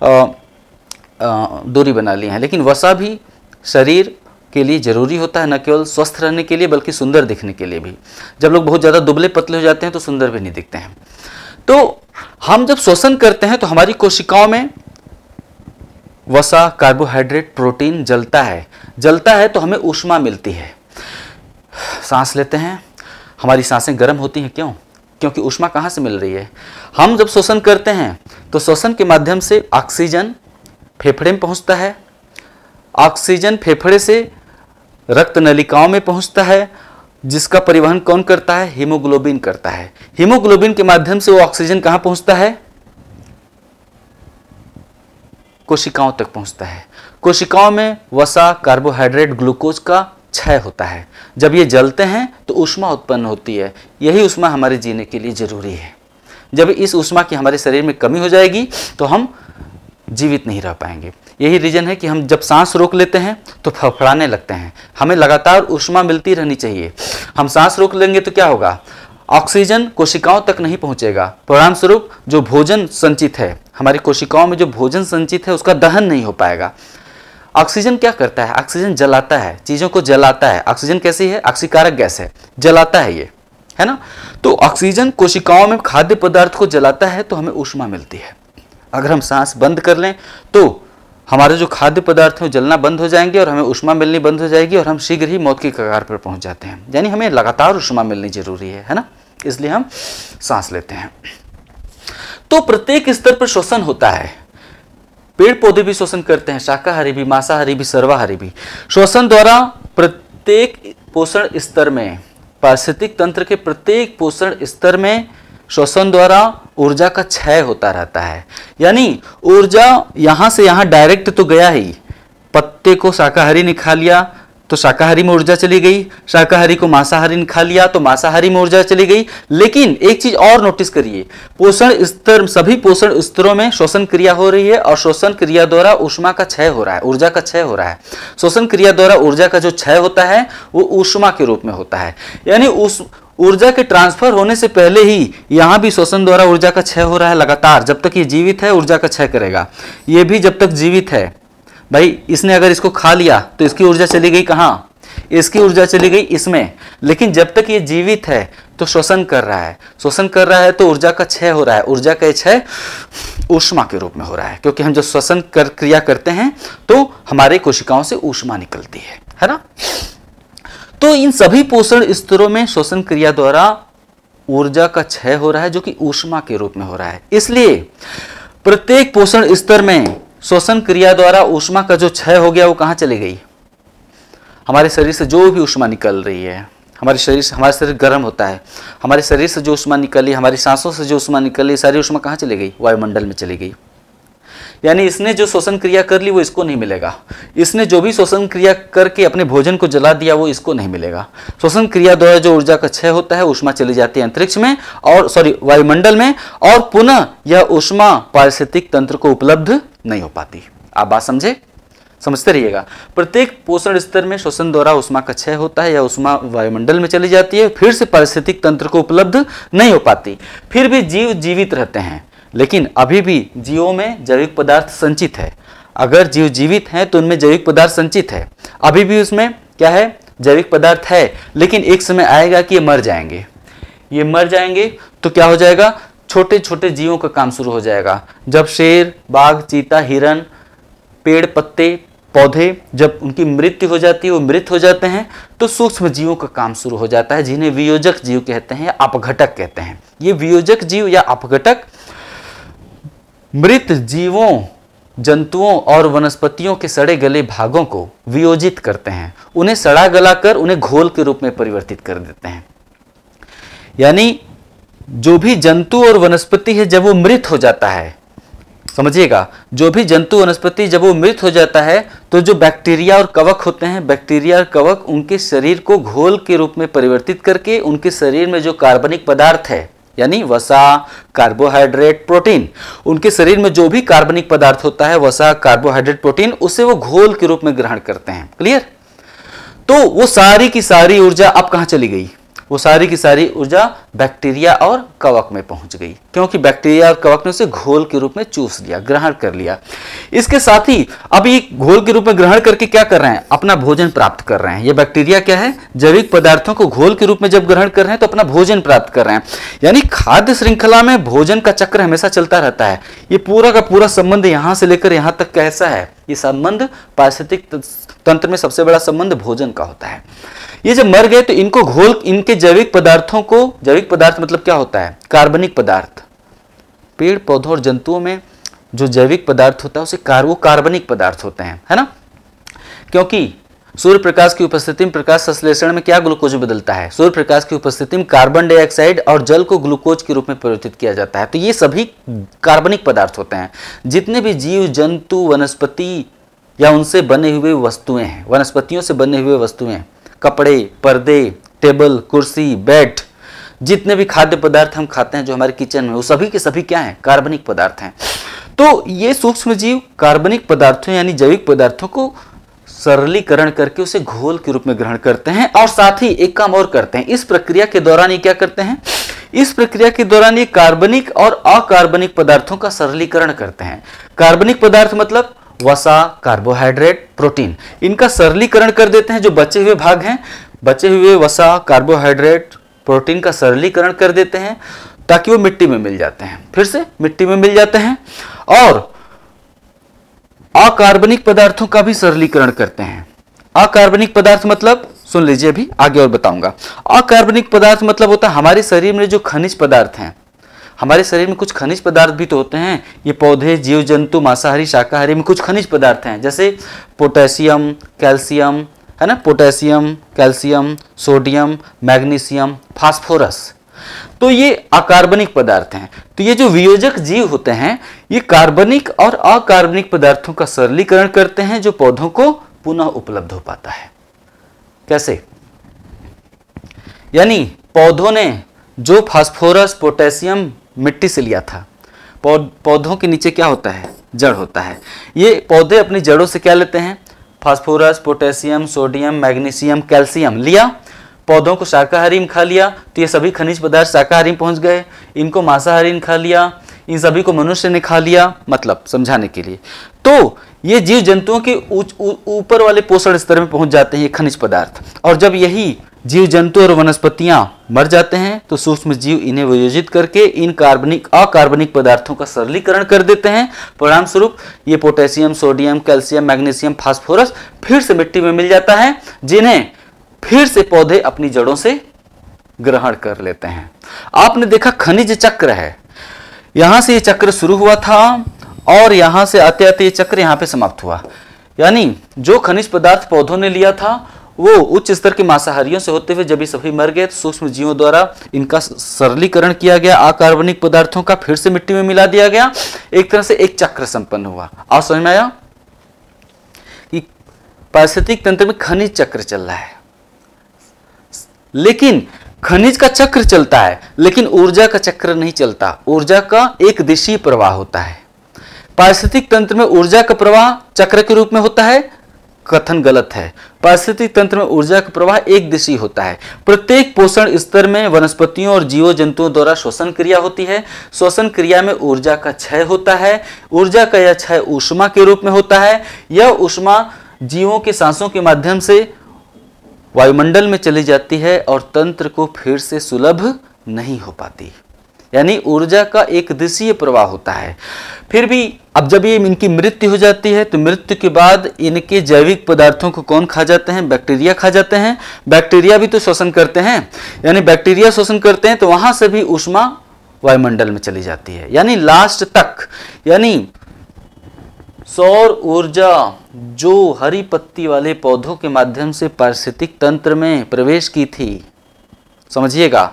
S1: आ, आ, दूरी बना लिए हैं लेकिन वसा भी शरीर के लिए ज़रूरी होता है न केवल स्वस्थ रहने के लिए बल्कि सुंदर दिखने के लिए भी जब लोग बहुत ज़्यादा दुबले पतले हो जाते हैं तो सुंदर भी नहीं दिखते हैं तो हम जब श्वसन करते हैं तो हमारी कोशिकाओं में वसा कार्बोहाइड्रेट प्रोटीन जलता है जलता है तो हमें ऊष्मा मिलती है सांस लेते हैं हमारी सांसें गर्म होती हैं क्यों क्योंकि ऊष्मा कहाँ से मिल रही है हम जब श्वसन करते हैं तो श्वसन के माध्यम से ऑक्सीजन फेफड़े में पहुँचता है ऑक्सीजन फेफड़े से रक्त नलिकाओं में पहुँचता है जिसका परिवहन कौन करता है हीमोग्लोबिन करता है हीमोग्लोबिन के माध्यम से वो ऑक्सीजन कहाँ पहुँचता है कोशिकाओं तक पहुंचता है कोशिकाओं में वसा कार्बोहाइड्रेट ग्लूकोज का क्षय होता है जब ये जलते हैं तो ऊष्मा उत्पन्न होती है यही उष्मा हमारे जीने के लिए ज़रूरी है जब इस ऊष्मा की हमारे शरीर में कमी हो जाएगी तो हम जीवित नहीं रह पाएंगे यही रीज़न है कि हम जब सांस रोक लेते हैं तो फड़फड़ाने लगते हैं हमें लगातार ऊष्मा मिलती रहनी चाहिए हम सांस रोक लेंगे तो क्या होगा ऑक्सीजन कोशिकाओं तक नहीं पहुंचेगा परिणाम स्वरूप जो भोजन संचित है हमारी कोशिकाओं में जो भोजन संचित है उसका दहन नहीं हो पाएगा ऑक्सीजन क्या करता है ऑक्सीजन जलाता है चीज़ों को जलाता है ऑक्सीजन कैसी है ऑक्सीकारक गैस है जलाता है ये है ना तो ऑक्सीजन कोशिकाओं में खाद्य पदार्थ को जलाता है तो हमें उष्मा मिलती है अगर हम सांस बंद कर लें तो हमारे जो खाद्य पदार्थ हैं जलना बंद हो जाएंगे और हमें उष्मा मिलनी बंद हो जाएगी और हम शीघ्र ही मौत की कगार पर पहुंच जाते हैं यानी हमें लगातार उष्मा मिलनी जरूरी है है ना इसलिए हम सांस लेते हैं तो प्रत्येक स्तर पर श्वसन होता है पेड़ पौधे भी श्वसन करते हैं शाकाहारी भी मांसाहारी भी सर्वाहारी भी श्वसन द्वारा प्रत्येक पोषण स्तर में पारिस्थितिक तंत्र के प्रत्येक पोषण स्तर में श्वसन द्वारा ऊर्जा का क्षय होता रहता है यानी ऊर्जा यहाँ से यहाँ डायरेक्ट तो गया ही पत्ते को शाकाहारी ने खा लिया तो शाकाहारी में ऊर्जा चली गई शाकाहारी को मांसाहारी ने खा लिया तो मांसाहारी में ऊर्जा चली गई लेकिन एक चीज और नोटिस करिए पोषण स्तर सभी पोषण स्तरों में श्वसन क्रिया हो रही है और श्वसन क्रिया द्वारा ऊष्मा का क्षय हो रहा है ऊर्जा का क्षय हो रहा है श्वसन क्रिया द्वारा ऊर्जा का जो क्षय होता है वो ऊष्मा के रूप में होता है यानी ऊर्जा के ट्रांसफर होने से पहले ही यहाँ भी श्वसन द्वारा ऊर्जा का क्षय हो रहा है लगातार जब तक ये जीवित है ऊर्जा का क्षय करेगा ये भी जब तक जीवित है भाई इसने अगर इसको खा लिया तो इसकी ऊर्जा चली गई कहाँ इसकी ऊर्जा चली गई इसमें लेकिन जब तक ये जीवित है तो श्वसन कर रहा है श्वसन कर रहा है तो ऊर्जा का क्षय हो रहा है ऊर्जा का क्षय ऊष्मा के रूप में हो रहा है क्योंकि हम जब श्वसन कर क्रिया करते हैं तो हमारे कोशिकाओं से ऊष्मा निकलती है है ना तो इन सभी पोषण स्तरों में श्वसन क्रिया द्वारा ऊर्जा का क्षय हो रहा है जो कि ऊष्मा के रूप में हो रहा है इसलिए प्रत्येक पोषण स्तर में श्वसन क्रिया द्वारा ऊष्मा का जो क्षय हो गया वो कहाँ चली गई हमारे शरीर से जो भी ऊष्मा निकल रही है हमारे शरीर से हमारे शरीर गर्म होता है हमारे शरीर से जो ऊष्मा निकली हमारी सांसों से जो ऊष्मा निकली सारी ऊष्मा कहाँ चली गई वायुमंडल में चली गई यानी इसने जो श्वसन क्रिया कर ली वो इसको नहीं मिलेगा इसने जो भी श्वसन क्रिया करके अपने भोजन को जला दिया वो इसको नहीं मिलेगा श्वसन क्रिया द्वारा जो ऊर्जा का क्षय होता है उष्मा चली जाती है अंतरिक्ष में और सॉरी वायुमंडल में और पुनः यह उष्मा पारिस्थितिक तंत्र को उपलब्ध नहीं हो पाती आप बात समझे समझते रहिएगा प्रत्येक पोषण स्तर में श्वसन द्वारा उष्मा का क्षय होता है या उष्मा वायुमंडल में चली जाती है फिर से पारिस्थितिक तंत्र को उपलब्ध नहीं हो पाती फिर भी जीव जीवित रहते हैं लेकिन अभी भी जीवों में जैविक पदार्थ संचित है अगर जीव जीवित हैं तो उनमें जैविक पदार्थ संचित है अभी भी उसमें क्या है जैविक पदार्थ है लेकिन एक समय आएगा कि ये मर जाएंगे ये मर जाएंगे तो क्या हो जाएगा छोटे छोटे जीवों का काम शुरू हो जाएगा जब शेर बाघ चीता हिरण पेड़ पत्ते पौधे जब उनकी मृत्यु हो जाती है वो मृत हो जाते हैं तो सूक्ष्म जीवों का काम शुरू हो जाता है जिन्हें वियोजक जीव कहते हैं अपघटक कहते हैं ये वियोजक जीव या अपघटक मृत जीवों जंतुओं और वनस्पतियों के सड़े गले भागों को वियोजित करते हैं उन्हें सड़ा गला कर उन्हें घोल के रूप में परिवर्तित कर देते हैं यानी जो भी जंतु और वनस्पति है जब वो मृत हो जाता है समझिएगा जो भी जंतु वनस्पति जब वो मृत हो जाता है तो जो बैक्टीरिया और कवक होते हैं बैक्टीरिया और कवक उनके शरीर को घोल के रूप में परिवर्तित करके उनके शरीर में जो कार्बनिक पदार्थ है यानी वसा कार्बोहाइड्रेट प्रोटीन उनके शरीर में जो भी कार्बनिक पदार्थ होता है वसा कार्बोहाइड्रेट प्रोटीन उसे वो घोल के रूप में ग्रहण करते हैं क्लियर तो वो सारी की सारी ऊर्जा अब कहां चली गई वो सारी की सारी ऊर्जा बैक्टीरिया और कवक में पहुंच गई क्योंकि बैक्टीरिया और कवक ने उसे घोल के रूप में चूस लिया ग्रहण कर लिया इसके साथ ही अब ये घोल के रूप में ग्रहण करके क्या कर रहे हैं अपना भोजन प्राप्त कर रहे हैं ये बैक्टीरिया क्या है जैविक पदार्थों को घोल के रूप में जब ग्रहण कर रहे हैं तो अपना भोजन प्राप्त कर रहे हैं यानी खाद्य श्रृंखला में भोजन का चक्र हमेशा चलता रहता है ये पूरा का पूरा संबंध यहां से लेकर यहां तक कैसा है ये संबंध पारिस्थितिक तंत्र में सबसे बड़ा संबंध भोजन का होता है ये जब मर गए तो इनको घोल इनके जैविक पदार्थों को जैविक पदार्थ मतलब क्या होता है कार्बनिक पदार्थ पेड़ पौधों और जंतुओं में जो जैविक पदार्थ होता है उसे कार्बो कार्बनिक पदार्थ होते हैं है ना क्योंकि सूर्य प्रकाश की उपस्थिति में प्रकाश संश्लेषण में क्या ग्लूकोज बदलता है सूर्य प्रकाश की उपस्थिति में कार्बन डाइऑक्साइड और जल को ग्लूकोज के रूप में परिवर्तित किया जाता है तो ये सभी कार्बनिक पदार्थ होते हैं जितने भी जीव जंतु वनस्पति या उनसे बने हुए वस्तुएं हैं वनस्पतियों से बने हुए वस्तुएं कपड़े पर्दे टेबल कुर्सी बेड जितने भी खाद्य पदार्थ हम खाते हैं जो हमारे किचन में वो सभी के सभी क्या हैं कार्बनिक पदार्थ हैं तो ये सूक्ष्म जीव कार्बनिक पदार्थों यानी जैविक पदार्थों को सरलीकरण करके उसे घोल के रूप में ग्रहण करते हैं और साथ ही एक काम और करते हैं इस प्रक्रिया के दौरान ये क्या करते हैं इस प्रक्रिया के दौरान ये कार्बनिक और अकार्बनिक पदार्थों का सरलीकरण करते हैं कार्बनिक पदार्थ मतलब वसा कार्बोहाइड्रेट प्रोटीन इनका सरलीकरण कर देते हैं जो बचे हुए भाग हैं बचे हुए वसा कार्बोहाइड्रेट प्रोटीन का सरलीकरण कर देते हैं ताकि वो मिट्टी में मिल जाते हैं फिर से मिट्टी में मिल जाते हैं और अकार्बनिक पदार्थों का भी सरलीकरण करते हैं अकार्बनिक पदार्थ मतलब सुन लीजिए अभी आगे और बताऊंगा अकार्बनिक पदार्थ मतलब होता है हमारे शरीर में जो खनिज पदार्थ हैं हमारे शरीर में कुछ खनिज पदार्थ भी तो होते हैं ये पौधे जीव जंतु मांसाहारी शाकाहारी में कुछ खनिज पदार्थ हैं जैसे पोटेशियम कैल्शियम है ना potassium calcium sodium magnesium phosphorus तो ये अकार्बनिक पदार्थ हैं तो ये जो वियोजक जीव होते हैं ये कार्बनिक और अकार्बनिक पदार्थों का सरलीकरण करते हैं जो पौधों को पुनः उपलब्ध हो पाता है कैसे यानी पौधों ने जो फास्फोरस पोटेशियम मिट्टी से लिया था पौधों के नीचे क्या होता है जड़ होता है ये पौधे अपनी जड़ों से क्या लेते हैं phosphorus potassium sodium magnesium calcium लिया पौधों को शाकाहारी में खा लिया तो ये सभी खनिज पदार्थ शाकाहारी में पहुँच गए इनको मांसाहारी में खा लिया इन सभी को मनुष्य ने खा लिया मतलब समझाने के लिए तो ये जीव जंतुओं के ऊपर वाले पोषण स्तर में पहुंच जाते हैं ये खनिज पदार्थ और जब यही जीव जंतु और वनस्पतियां मर जाते हैं तो सूक्ष्म जीव इन्हें वियोजित करके इन कार्बनिक अकार्बनिक पदार्थों का सरलीकरण कर देते हैं परिणाम स्वरूप ये potassium sodium calcium magnesium phosphorus फिर से मिट्टी में मिल जाता है जिन्हें फिर से पौधे अपनी जड़ों से ग्रहण कर लेते हैं आपने देखा खनिज चक्र है यहां से यह चक्र शुरू हुआ था और यहां से आते आते ये चक्र यहां पे समाप्त हुआ यानी जो खनिज पदार्थ पौधों ने लिया था वो उच्च स्तर के मांसाहारियों से होते हुए जब ये सभी मर गए तो सूक्ष्म जीवों द्वारा इनका सरलीकरण किया गया अकार्बनिक पदार्थों का फिर से मिट्टी में मिला दिया गया एक तरह से एक चक्र संपन्न हुआ आप समझ में आया कि पारिस्थितिक तंत्र में खनिज चक्र चल रहा है लेकिन खनिज का चक्र चलता है लेकिन ऊर्जा का चक्र नहीं चलता ऊर्जा का एक दिशी प्रवाह होता है पारिस्थितिक तंत्र में ऊर्जा का प्रवाह चक्र के रूप में होता है कथन गलत है पारिस्थितिक तंत्र में ऊर्जा का प्रवाह एक दिशी होता है प्रत्येक पोषण स्तर में वनस्पतियों और जीव जंतुओं द्वारा श्वसन क्रिया होती है श्वसन क्रिया में ऊर्जा का क्षय होता है ऊर्जा का यह क्षय ऊष्मा के रूप में होता है यह ऊष्मा जीवों के सांसों के माध्यम से वायुमंडल में चली जाती है और तंत्र को फिर से सुलभ नहीं हो पाती यानी ऊर्जा का एक दिशीय प्रवाह होता है फिर भी अब जब ये इनकी मृत्यु हो जाती है तो मृत्यु के बाद इनके जैविक पदार्थों को कौन खा जाते हैं बैक्टीरिया खा जाते हैं बैक्टीरिया भी तो श्वसन करते हैं यानी बैक्टीरिया श्वसन करते हैं तो वहाँ से भी ऊष्मा वायुमंडल में चली जाती है यानी लास्ट तक यानी सौर ऊर्जा जो हरी पत्ती वाले पौधों के माध्यम से पारिस्थितिक तंत्र में प्रवेश की थी समझिएगा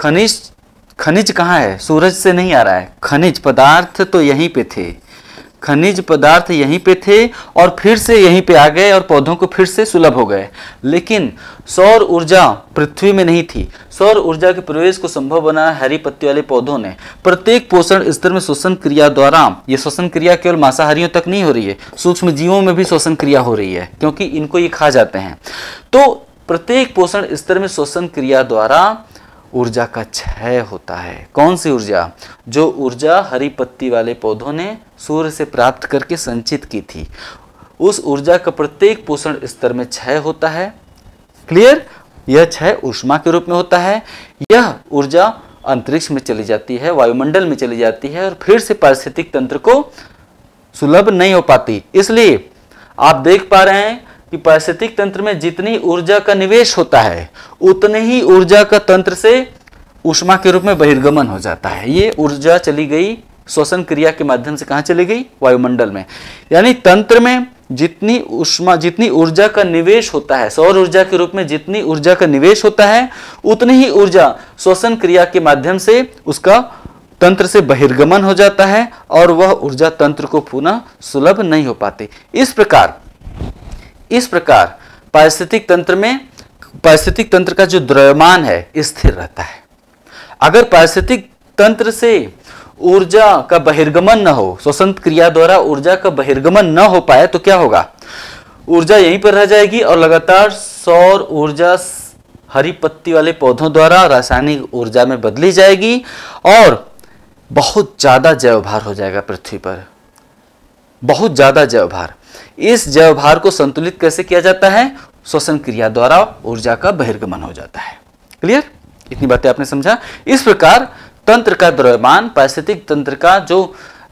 S1: खनिज खनिज कहाँ है सूरज से नहीं आ रहा है खनिज पदार्थ तो यहीं पे थे खनिज पदार्थ यहीं पे थे और फिर से यहीं पे आ गए और पौधों को फिर से सुलभ हो गए लेकिन सौर ऊर्जा पृथ्वी में नहीं थी सौर ऊर्जा के प्रवेश को संभव बनाया हरी पत्ती वाले पौधों ने प्रत्येक पोषण स्तर में श्वसन क्रिया द्वारा ये श्वसन क्रिया केवल मांसाहारियों तक नहीं हो रही है सूक्ष्म जीवों में भी श्वसन क्रिया हो रही है क्योंकि इनको ये खा जाते हैं तो प्रत्येक पोषण स्तर में श्वसन क्रिया द्वारा ऊर्जा का क्षय होता है कौन सी ऊर्जा जो ऊर्जा हरी पत्ती वाले पौधों ने सूर्य से प्राप्त करके संचित की थी उस ऊर्जा का प्रत्येक पोषण स्तर में क्षय होता है क्लियर यह क्षय ऊष्मा के रूप में होता है यह ऊर्जा अंतरिक्ष में चली जाती है वायुमंडल में चली जाती है और फिर से पारिस्थितिक तंत्र को सुलभ नहीं हो पाती इसलिए आप देख पा रहे हैं कि पारिस्थितिक तंत्र में जितनी ऊर्जा का निवेश होता है उतने ही ऊर्जा का तंत्र से ऊष्मा के रूप में बहिर्गमन हो जाता है ये ऊर्जा चली गई श्वसन क्रिया के माध्यम से कहाँ चली गई वायुमंडल में यानी तंत्र में जितनी उष्मा जितनी ऊर्जा का निवेश होता है सौर ऊर्जा के रूप में जितनी ऊर्जा का निवेश होता है उतनी ही ऊर्जा श्वसन क्रिया के माध्यम से उसका तंत्र से बहिर्गमन हो जाता है और वह ऊर्जा तंत्र को पुनः सुलभ नहीं हो पाती इस प्रकार इस प्रकार पारिस्थितिक तंत्र में पारिस्थितिक तंत्र का जो द्रव्यमान है स्थिर रहता है अगर पारिस्थितिक तंत्र से ऊर्जा का बहिर्गमन न हो श्वसन क्रिया द्वारा ऊर्जा का बहिर्गमन न हो पाए तो क्या होगा ऊर्जा यहीं पर रह जाएगी और लगातार सौर ऊर्जा हरी पत्ती वाले पौधों द्वारा रासायनिक ऊर्जा में बदली जाएगी और बहुत ज़्यादा जैवभार हो जाएगा पृथ्वी पर बहुत ज़्यादा जैवभार इस जैव भार को संतुलित कैसे किया जाता है श्वसन क्रिया द्वारा ऊर्जा का बहिर्गमन हो जाता है क्लियर इतनी बातें आपने समझा इस प्रकार तंत्र का द्रव्यमान पारिस्थितिक तंत्र का जो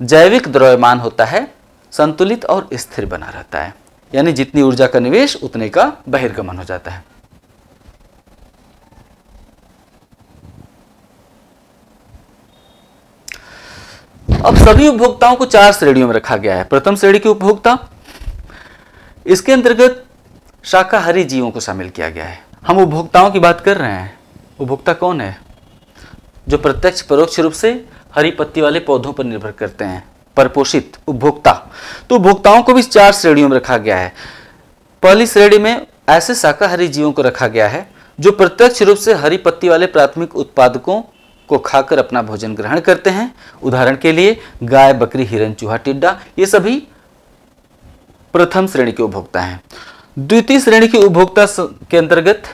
S1: जैविक द्रव्यमान होता है संतुलित और स्थिर बना रहता है यानी जितनी ऊर्जा का निवेश उतने का बहिर्गमन हो जाता है अब सभी उपभोक्ताओं को चार श्रेणियों में रखा गया है प्रथम श्रेणी के उपभोक्ता इसके अंतर्गत शाकाहारी जीवों को शामिल किया गया है हम उपभोक्ताओं की बात कर रहे हैं उपभोक्ता कौन है जो प्रत्यक्ष परोक्ष रूप से हरी पत्ती वाले पौधों पर निर्भर करते हैं परपोषित उपभोक्ता तो उपभोक्ताओं को भी चार श्रेणियों में रखा गया है पहली श्रेणी में ऐसे शाकाहारी जीवों को रखा गया है जो प्रत्यक्ष रूप से हरी पत्ती वाले प्राथमिक उत्पादकों को खाकर अपना भोजन ग्रहण करते हैं उदाहरण के लिए गाय बकरी हिरण चूहा टिड्डा ये सभी प्रथम श्रेणी के उपभोक्ता हैं द्वितीय श्रेणी के उपभोक्ता के अंतर्गत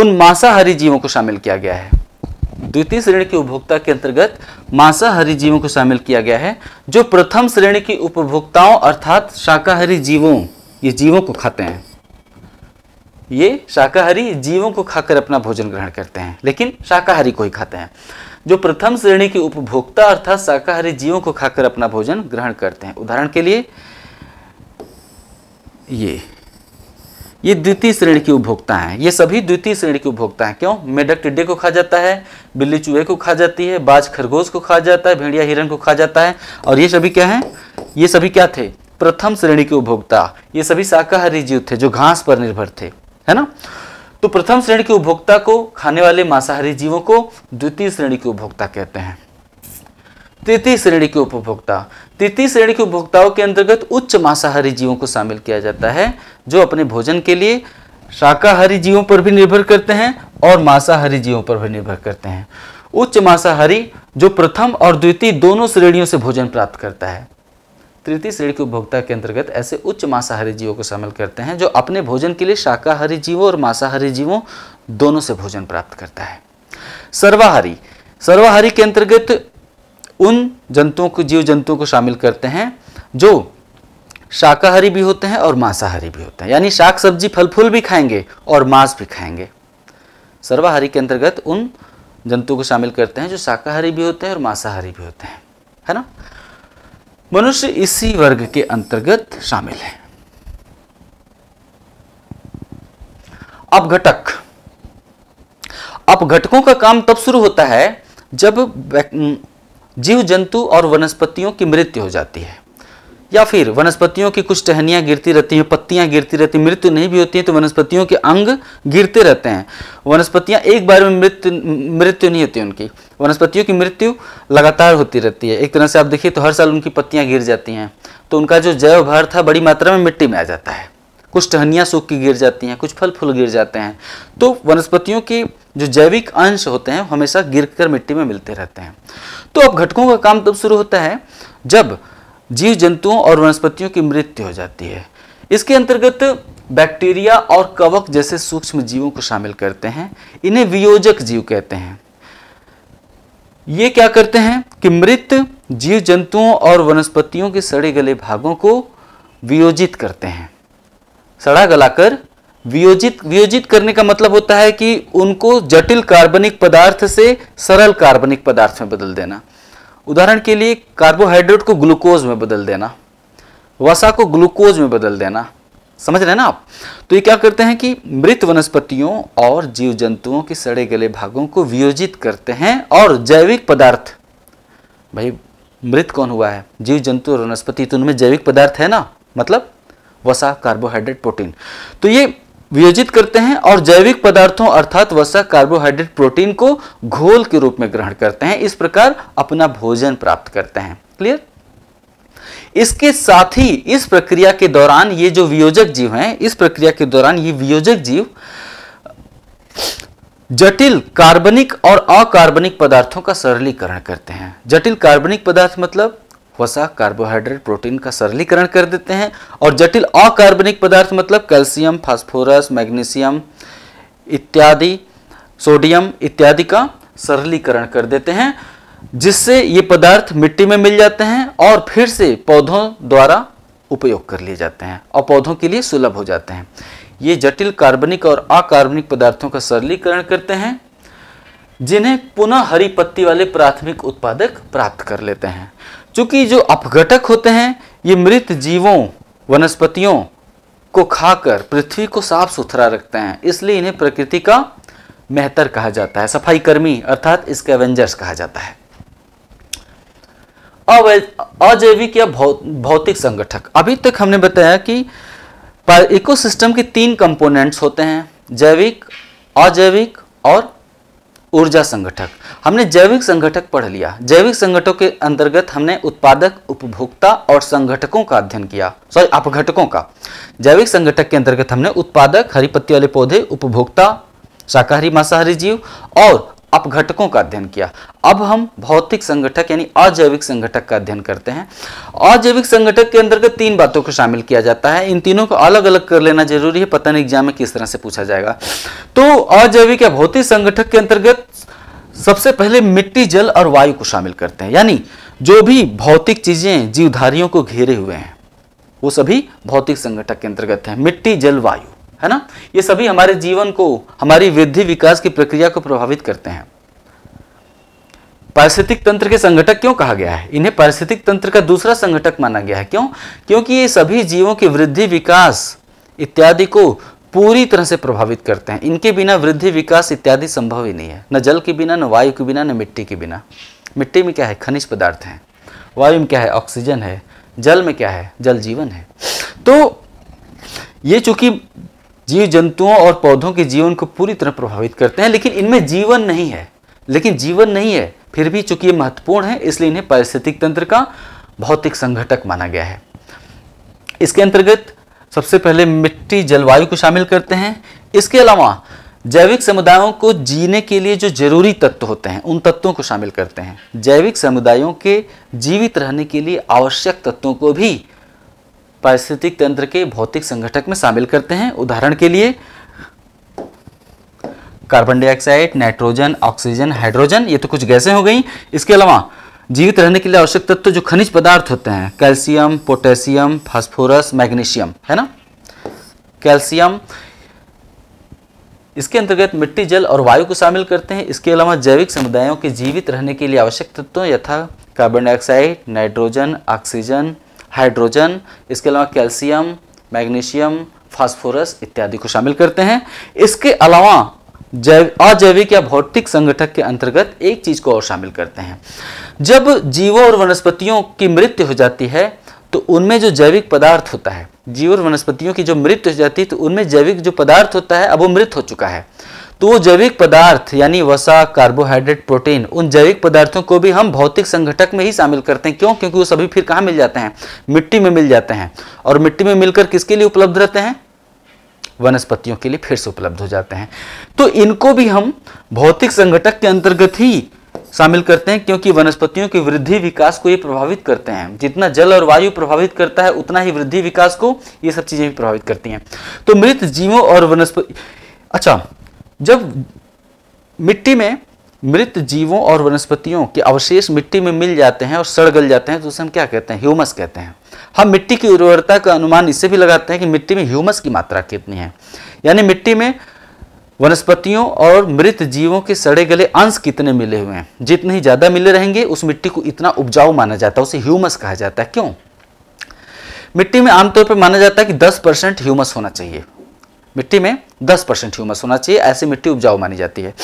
S1: उन मांसाहारी जीवों को शामिल किया गया है द्वितीय श्रेणी के उपभोक्ता के अंतर्गत मांसाहारी जीवों को शामिल किया गया है जो प्रथम श्रेणी के उपभोक्ताओं अर्थात शाकाहारी जीवों ये जीवों को खाते हैं ये शाकाहारी जीवों को खाकर अपना भोजन ग्रहण करते हैं लेकिन शाकाहारी को ही खाते हैं जो प्रथम श्रेणी के उपभोक्ता अर्थात शाकाहारी जीवों को खाकर अपना भोजन ग्रहण करते हैं उदाहरण के लिए ये ये द्वितीय श्रेणी के उपभोक्ता हैं ये सभी द्वितीय श्रेणी के उपभोक्ता हैं क्यों मेढक टिड्डे को खा जाता है बिल्ली चूहे को खा जाती है बाज खरगोश को खा जाता है भेड़िया हिरण को खा जाता है और ये सभी क्या हैं ये सभी क्या थे प्रथम श्रेणी के उपभोक्ता ये सभी शाकाहारी जीव थे जो घास पर निर्भर थे है ना तो प्रथम श्रेणी के उपभोक्ता को खाने वाले मांसाहारी जीवों को द्वितीय श्रेणी के उपभोक्ता कहते हैं तृतीय श्रेणी के उपभोक्ता तृतीय श्रेणी के उपभोक्ताओं के अंतर्गत उच्च मांसाहारी जीवों को शामिल किया जाता है जो अपने भोजन के लिए शाकाहारी जीवों पर भी निर्भर करते हैं और मांसाहारी जीवों पर भी निर्भर करते हैं उच्च मांसाहारी जो प्रथम और द्वितीय दोनों श्रेणियों से भोजन प्राप्त करता है तृतीय श्रेणी के उपभोक्ता के अंतर्गत ऐसे उच्च मांसाहारी जीवों को शामिल करते हैं जो अपने भोजन के लिए शाकाहारी जीवों और मांसाहारी जीवों दोनों से भोजन प्राप्त करता है सर्वाहारी सर्वाहारी के अंतर्गत उन जंतुओं को जीव जंतुओं को शामिल करते हैं जो शाकाहारी भी होते हैं और मांसाहारी भी होते हैं यानी शाक सब्जी फल फूल भी खाएंगे और मांस भी खाएंगे सर्वाहारी के अंतर्गत उन जंतुओं को शामिल करते हैं जो शाकाहारी भी होते हैं और मांसाहारी भी होते हैं है ना मनुष्य इसी वर्ग के अंतर्गत शामिल है अपघटक अपघटकों का काम तब शुरू होता है जब जीव जंतु और वनस्पतियों की मृत्यु हो जाती है या फिर वनस्पतियों की कुछ टहनियाँ गिरती रहती हैं पत्तियाँ गिरती रहती हैं मृत्यु नहीं भी होती है तो वनस्पतियों के अंग गिरते रहते हैं वनस्पतियाँ एक बार में मृत्यु मृत्यु नहीं होती उनकी वनस्पतियों की मृत्यु लगातार होती रहती है एक तरह से आप देखिए तो हर साल उनकी पत्तियाँ गिर जाती हैं तो उनका जो जैव भार था बड़ी मात्रा में मिट्टी में आ जाता है कुछ टहनियाँ सूख के गिर जाती हैं कुछ फल फूल गिर जाते हैं तो वनस्पतियों के जो जैविक अंश होते हैं हमेशा गिर कर मिट्टी में मिलते रहते हैं तो अब घटकों का काम तब शुरू होता है जब जीव जंतुओं और वनस्पतियों की मृत्यु हो जाती है इसके अंतर्गत बैक्टीरिया और कवक जैसे सूक्ष्म जीवों को शामिल करते हैं इन्हें वियोजक जीव कहते हैं ये क्या करते हैं कि मृत जीव जंतुओं और वनस्पतियों के सड़े गले भागों को वियोजित करते हैं सड़ा गलाकर वियोजित वियोजित करने का मतलब होता है कि उनको जटिल कार्बनिक पदार्थ से सरल कार्बनिक पदार्थ में बदल देना उदाहरण के लिए कार्बोहाइड्रेट को ग्लूकोज में बदल देना वसा को ग्लूकोज में बदल देना समझ रहे हैं ना आप तो ये क्या करते हैं कि मृत वनस्पतियों और जीव जंतुओं के सड़े गले भागों को वियोजित करते हैं और जैविक पदार्थ भाई मृत कौन हुआ है जीव जंतु और वनस्पति तो उनमें जैविक पदार्थ है ना मतलब वसा कार्बोहाइड्रेट प्रोटीन तो ये वियोजित करते हैं और जैविक पदार्थों अर्थात वसा कार्बोहाइड्रेट प्रोटीन को घोल के रूप में ग्रहण करते हैं इस प्रकार अपना भोजन प्राप्त करते हैं क्लियर इसके साथ ही इस प्रक्रिया के दौरान ये जो वियोजक जीव हैं इस प्रक्रिया के दौरान ये वियोजक जीव जटिल कार्बनिक और अकार्बनिक पदार्थों का सरलीकरण करते हैं जटिल कार्बनिक पदार्थ मतलब वसा कार्बोहाइड्रेट प्रोटीन का सरलीकरण कर देते हैं और जटिल अकार्बनिक पदार्थ मतलब कैल्शियम फास्फोरस मैग्नीशियम इत्यादि सोडियम इत्यादि का सरलीकरण कर देते हैं जिससे ये पदार्थ मिट्टी में मिल जाते हैं और फिर से पौधों द्वारा उपयोग कर लिए जाते हैं और पौधों के लिए सुलभ हो जाते हैं ये जटिल कार्बनिक और अकार्बनिक पदार्थों का सरलीकरण करते हैं जिन्हें पुनः हरी पत्ती वाले प्राथमिक उत्पादक प्राप्त कर लेते हैं चूंकि जो अपघटक होते हैं ये मृत जीवों वनस्पतियों को खाकर पृथ्वी को साफ सुथरा रखते हैं इसलिए इन्हें प्रकृति का मेहतर कहा जाता है सफाई कर्मी अर्थात इसके एवेंजर्स कहा जाता है अजैविक या भौतिक संगठक अभी तक हमने बताया कि इकोसिस्टम के तीन कंपोनेंट्स होते हैं जैविक अजैविक और ऊर्जा संगठक हमने जैविक संगठक पढ़ लिया जैविक संगठकों के अंतर्गत हमने उत्पादक उपभोक्ता और संगठकों का अध्ययन किया सॉरी अपघटकों का जैविक संगठक के अंतर्गत हमने उत्पादक हरी पत्ती वाले पौधे उपभोक्ता शाकाहारी मांसाहारी जीव और अपघटकों का अध्ययन किया अब हम भौतिक संगठक यानी अजैविक संगठक का अध्ययन करते हैं अजैविक संगठक के अंतर्गत तीन बातों को शामिल किया जाता है इन तीनों को अलग अलग कर लेना जरूरी है पता नहीं एग्जाम में किस तरह से पूछा जाएगा तो अजैविक या भौतिक संगठक के अंतर्गत सबसे पहले मिट्टी जल और वायु को शामिल करते हैं यानी जो भी भौतिक चीजें जीवधारियों को घेरे हुए हैं वो सभी भौतिक संगठक के अंतर्गत है मिट्टी जल वायु है ना ये सभी हमारे जीवन को हमारी वृद्धि विकास की प्रक्रिया को प्रभावित करते हैं पारिस्थितिक तंत्र के संगठक क्यों कहा गया है इन्हें पारिस्थितिक तंत्र का दूसरा संगठक माना गया है क्यों क्योंकि ये सभी जीवों की वृद्धि विकास इत्यादि को पूरी तरह से प्रभावित करते हैं इनके बिना वृद्धि विकास इत्यादि संभव ही नहीं है न जल के बिना न वायु के बिना न मिट्टी के बिना मिट्टी में क्या है खनिज पदार्थ हैं वायु में क्या है ऑक्सीजन है जल में क्या है जल जीवन है तो ये चूंकि जीव जंतुओं और पौधों के जीवन को पूरी तरह प्रभावित करते हैं लेकिन इनमें जीवन नहीं है लेकिन जीवन नहीं है फिर भी चूंकि ये महत्वपूर्ण है इसलिए इन्हें पारिस्थितिक तंत्र का भौतिक संघटक माना गया है इसके अंतर्गत सबसे पहले मिट्टी जलवायु को शामिल करते हैं इसके अलावा जैविक समुदायों को जीने के लिए जो जरूरी तत्व होते हैं उन तत्वों को शामिल करते हैं जैविक समुदायों के जीवित रहने के लिए आवश्यक तत्वों को भी पारिस्थितिक तंत्र के भौतिक संगठक में शामिल करते हैं उदाहरण के लिए carbon dioxide nitrogen oxygen hydrogen ये तो कुछ गैसें हो गई इसके अलावा जीवित रहने के लिए आवश्यक तत्व तो जो खनिज पदार्थ होते हैं कैल्शियम पोटेशियम फास्फोरस मैग्नीशियम है ना कैल्शियम इसके अंतर्गत मिट्टी जल और वायु को शामिल करते हैं इसके अलावा जैविक समुदायों के जीवित रहने के लिए आवश्यक तत्वों यथा carbon dioxide nitrogen oxygen hydrogen इसके अलावा कैल्शियम मैग्नीशियम फास्फोरस इत्यादि को शामिल करते हैं इसके अलावा जैव अजैविक या भौतिक संगठक के अंतर्गत एक चीज को और शामिल करते हैं जब जीवों और वनस्पतियों की मृत्यु हो जाती है तो उनमें जो जैविक पदार्थ होता है जीव और वनस्पतियों की जो मृत्यु हो जाती है तो उनमें जैविक जो पदार्थ होता है अब वो मृत हो चुका है तो वो जैविक पदार्थ यानी वसा कार्बोहाइड्रेट प्रोटीन उन जैविक पदार्थों को भी हम भौतिक संघटक में ही शामिल करते हैं क्यों क्योंकि वो सभी फिर कहाँ मिल जाते हैं मिट्टी में मिल जाते हैं और मिट्टी में मिलकर किसके लिए उपलब्ध रहते हैं वनस्पतियों के लिए फिर से उपलब्ध हो जाते हैं तो इनको भी हम भौतिक संगठक के अंतर्गत ही शामिल करते हैं क्योंकि वनस्पतियों की वृद्धि विकास को ये प्रभावित करते हैं जितना जल और वायु प्रभावित करता है उतना ही वृद्धि विकास को ये सब चीज़ें भी प्रभावित करती हैं तो मृत जीवों और वनस्पति अच्छा जब मिट्टी में मृत जीवों और वनस्पतियों के अवशेष मिट्टी में मिल जाते हैं और सड़ गल जाते हैं तो उसे हम क्या कहते हैं ह्यूमस कहते हैं हम मिट्टी की उर्वरता का अनुमान इससे भी लगाते हैं कि मिट्टी में ह्यूमस की मात्रा कितनी है यानी मिट्टी में वनस्पतियों और मृत जीवों के सड़े गले अंश कितने मिले हुए हैं जितने ही ज़्यादा मिले रहेंगे उस मिट्टी को इतना उपजाऊ माना जाता है उसे ह्यूमस कहा जाता है क्यों मिट्टी में आमतौर पर माना जाता है कि 10 परसेंट ह्यूमस होना चाहिए मिट्टी में 10 परसेंट ह्यूमस होना चाहिए ऐसी मिट्टी उपजाऊ मानी जाती है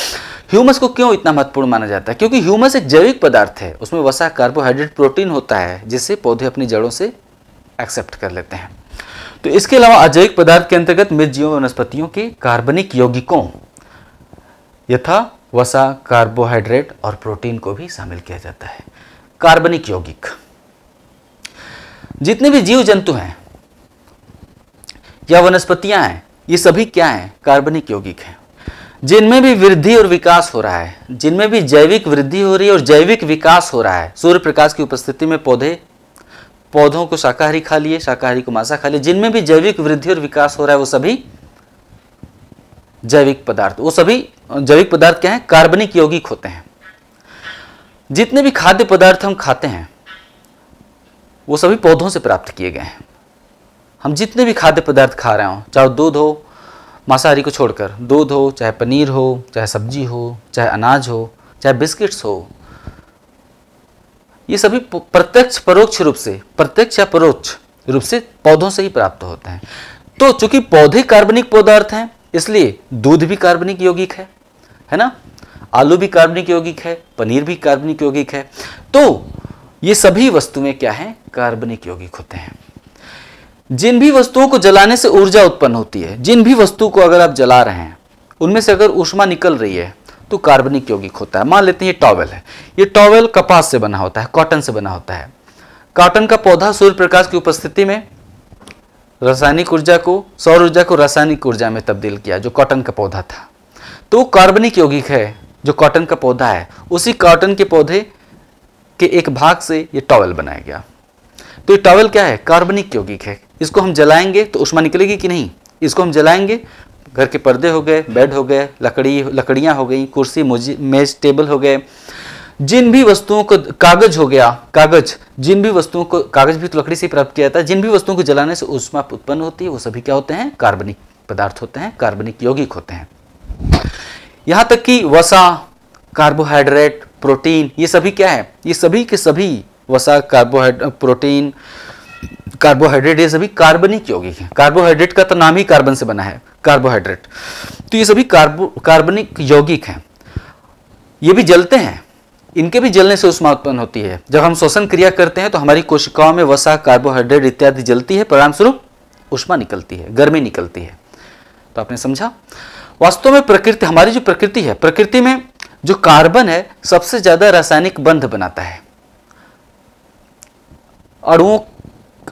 S1: ह्यूमस को क्यों इतना महत्वपूर्ण माना जाता है क्योंकि ह्यूमस एक जैविक पदार्थ है उसमें वसा कार्बोहाइड्रेट प्रोटीन होता है जिसे पौधे अपनी जड़ों से एक्सेप्ट कर लेते हैं तो इसके अलावा अजैविक पदार्थ के अंतर्गत मृतजीव वनस्पतियों के कार्बनिक यौगिकों यथा वसा कार्बोहाइड्रेट और प्रोटीन को भी शामिल किया जाता है कार्बनिक यौगिक जितने भी जीव जंतु हैं या वनस्पतियां हैं ये सभी क्या हैं कार्बनिक यौगिक हैं जिनमें भी वृद्धि और विकास हो रहा है जिनमें भी जैविक वृद्धि हो रही है और जैविक विकास हो रहा है सूर्य प्रकाश की उपस्थिति में पौधे पौधों को शाकाहारी खा लिए शाकाहारी को मांसा खा लिए जिनमें भी जैविक वृद्धि और विकास हो रहा है वो सभी जैविक पदार्थ वो सभी जैविक पदार्थ क्या है कार्बनिक यौगिक होते हैं जितने भी खाद्य पदार्थ हम खाते हैं वो सभी पौधों से प्राप्त किए गए हैं हम जितने भी खाद्य पदार्थ खा रहे हों चाहे दूध हो मांसाहारी को छोड़कर दूध हो चाहे पनीर हो चाहे सब्जी हो चाहे अनाज हो चाहे बिस्किट्स हो ये सभी प्रत्यक्ष परोक्ष रूप से प्रत्यक्ष या परोक्ष रूप से पौधों से ही प्राप्त होते हैं तो चूंकि पौधे कार्बनिक पदार्थ हैं इसलिए दूध भी कार्बनिक यौगिक है है ना आलू भी कार्बनिक यौगिक है पनीर भी कार्बनिक यौगिक है तो ये सभी वस्तुएं क्या हैं कार्बनिक यौगिक होते हैं जिन भी वस्तुओं को जलाने से ऊर्जा उत्पन्न होती है जिन भी वस्तु को अगर आप जला रहे हैं उनमें से अगर ऊष्मा निकल रही है तो कार्बनिक यौगिक होता है मान लेते हैं ये टॉवेल है ये टॉवेल कपास से बना होता है कॉटन से बना होता है कॉटन का पौधा सूर्य प्रकाश की उपस्थिति में रासायनिक ऊर्जा को सौर ऊर्जा को रासायनिक ऊर्जा में तब्दील किया जो कॉटन का पौधा था तो कार्बनिक यौगिक है जो कॉटन का पौधा है उसी कॉटन के पौधे के एक भाग से ये टॉवेल बनाया गया तो ये टॉवल क्या है कार्बनिक यौगिक है इसको हम जलाएंगे तो उष्मा निकलेगी कि नहीं इसको हम जलाएंगे घर के पर्दे हो गए बेड हो गए लकड़ी लकड़ियाँ हो गई कुर्सी मेज टेबल हो गए जिन भी वस्तुओं को कागज हो गया कागज जिन भी वस्तुओं को कागज भी तो लकड़ी से प्राप्त किया जाता है जिन भी वस्तुओं को जलाने से उष्मा उत्पन्न होती है वो सभी क्या होते हैं कार्बनिक पदार्थ होते हैं कार्बनिक यौगिक होते हैं यहाँ तक कि वसा कार्बोहाइड्रेट प्रोटीन ये सभी क्या है ये सभी के सभी वसा कार्बोहाइड्रेट प्रोटीन कार्बोहाइड्रेट ये सभी कार्बनिक यौगिक हैं कार्बोहाइड्रेट का तो नाम ही कार्बन से बना है कार्बोहाइड्रेट तो ये सभी कार्बो कार्बनिक यौगिक हैं ये भी जलते हैं इनके भी जलने से उष्मा उत्पन्न होती है जब हम श्वसन क्रिया करते हैं तो हमारी कोशिकाओं में वसा कार्बोहाइड्रेट इत्यादि जलती है परिणामस्वरूप उष्मा निकलती है गर्मी निकलती है तो आपने समझा वास्तव में प्रकृति हमारी जो प्रकृति है प्रकृति में जो कार्बन है सबसे ज़्यादा रासायनिक बंध बनाता है अणुओं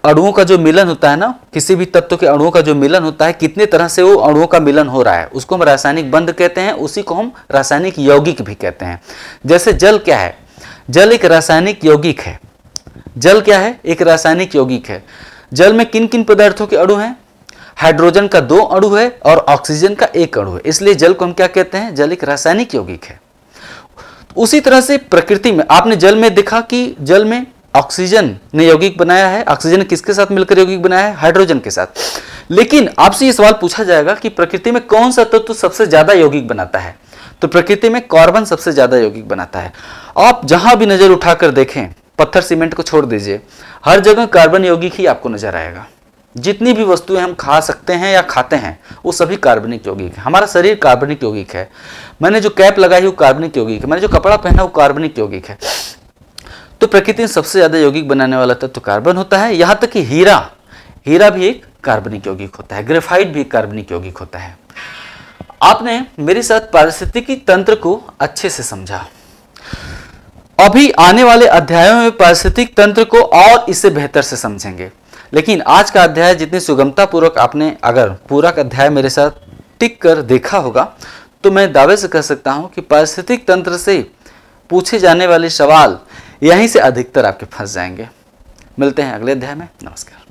S1: अणुओं का जो मिलन होता है ना किसी भी तत्व के अणुओं का जो मिलन होता है कितने तरह से वो अणुओं का मिलन हो रहा है उसको हम रासायनिक बंध कहते हैं उसी को हम रासायनिक यौगिक भी कहते हैं जैसे जल क्या है जल एक रासायनिक यौगिक है जल क्या है एक रासायनिक यौगिक है जल में किन किन पदार्थों के अणु हैं हाइड्रोजन का दो अणु है और ऑक्सीजन का एक अणु है इसलिए जल को हम क्या कहते हैं जल एक रासायनिक यौगिक है उसी तरह से प्रकृति में आपने जल में देखा कि जल में ऑक्सीजन ने यौगिक बनाया है ऑक्सीजन किसके साथ मिलकर यौगिक बनाया है हाइड्रोजन के साथ लेकिन आपसे ये सवाल पूछा जाएगा कि प्रकृति में कौन सा तत्व तो सबसे ज़्यादा यौगिक बनाता है तो प्रकृति में कार्बन सबसे ज़्यादा यौगिक बनाता है आप जहां भी नज़र उठाकर देखें पत्थर सीमेंट को छोड़ दीजिए हर जगह कार्बन यौगिक ही आपको नज़र आएगा जितनी भी वस्तुएं हम खा सकते हैं या खाते हैं वो सभी कार्बनिक यौगिक है हमारा शरीर कार्बनिक यौगिक है मैंने जो कैप लगाई वो कार्बनिक यौगिक है मैंने जो कपड़ा पहना वो कार्बनिक यौगिक है तो प्रकृति में सबसे ज़्यादा यौगिक बनाने वाला तत्व तो कार्बन होता है यहां तक कि हीरा हीरा भी एक कार्बनिक यौगिक होता है ग्रेफाइट भी कार्बनिक यौगिक होता है आपने मेरे साथ पारिस्थितिकी तंत्र को अच्छे से समझा अभी आने वाले अध्यायों में पारिस्थितिक तंत्र को और इसे बेहतर से समझेंगे लेकिन आज का अध्याय जितनी सुगमतापूर्वक आपने अगर पूरा अध्याय मेरे साथ टिक कर देखा होगा तो मैं दावे से कह सकता हूं कि पारिस्थितिक तंत्र से पूछे जाने वाले सवाल यहीं से अधिकतर आपके फंस जाएंगे मिलते हैं अगले अध्याय में नमस्कार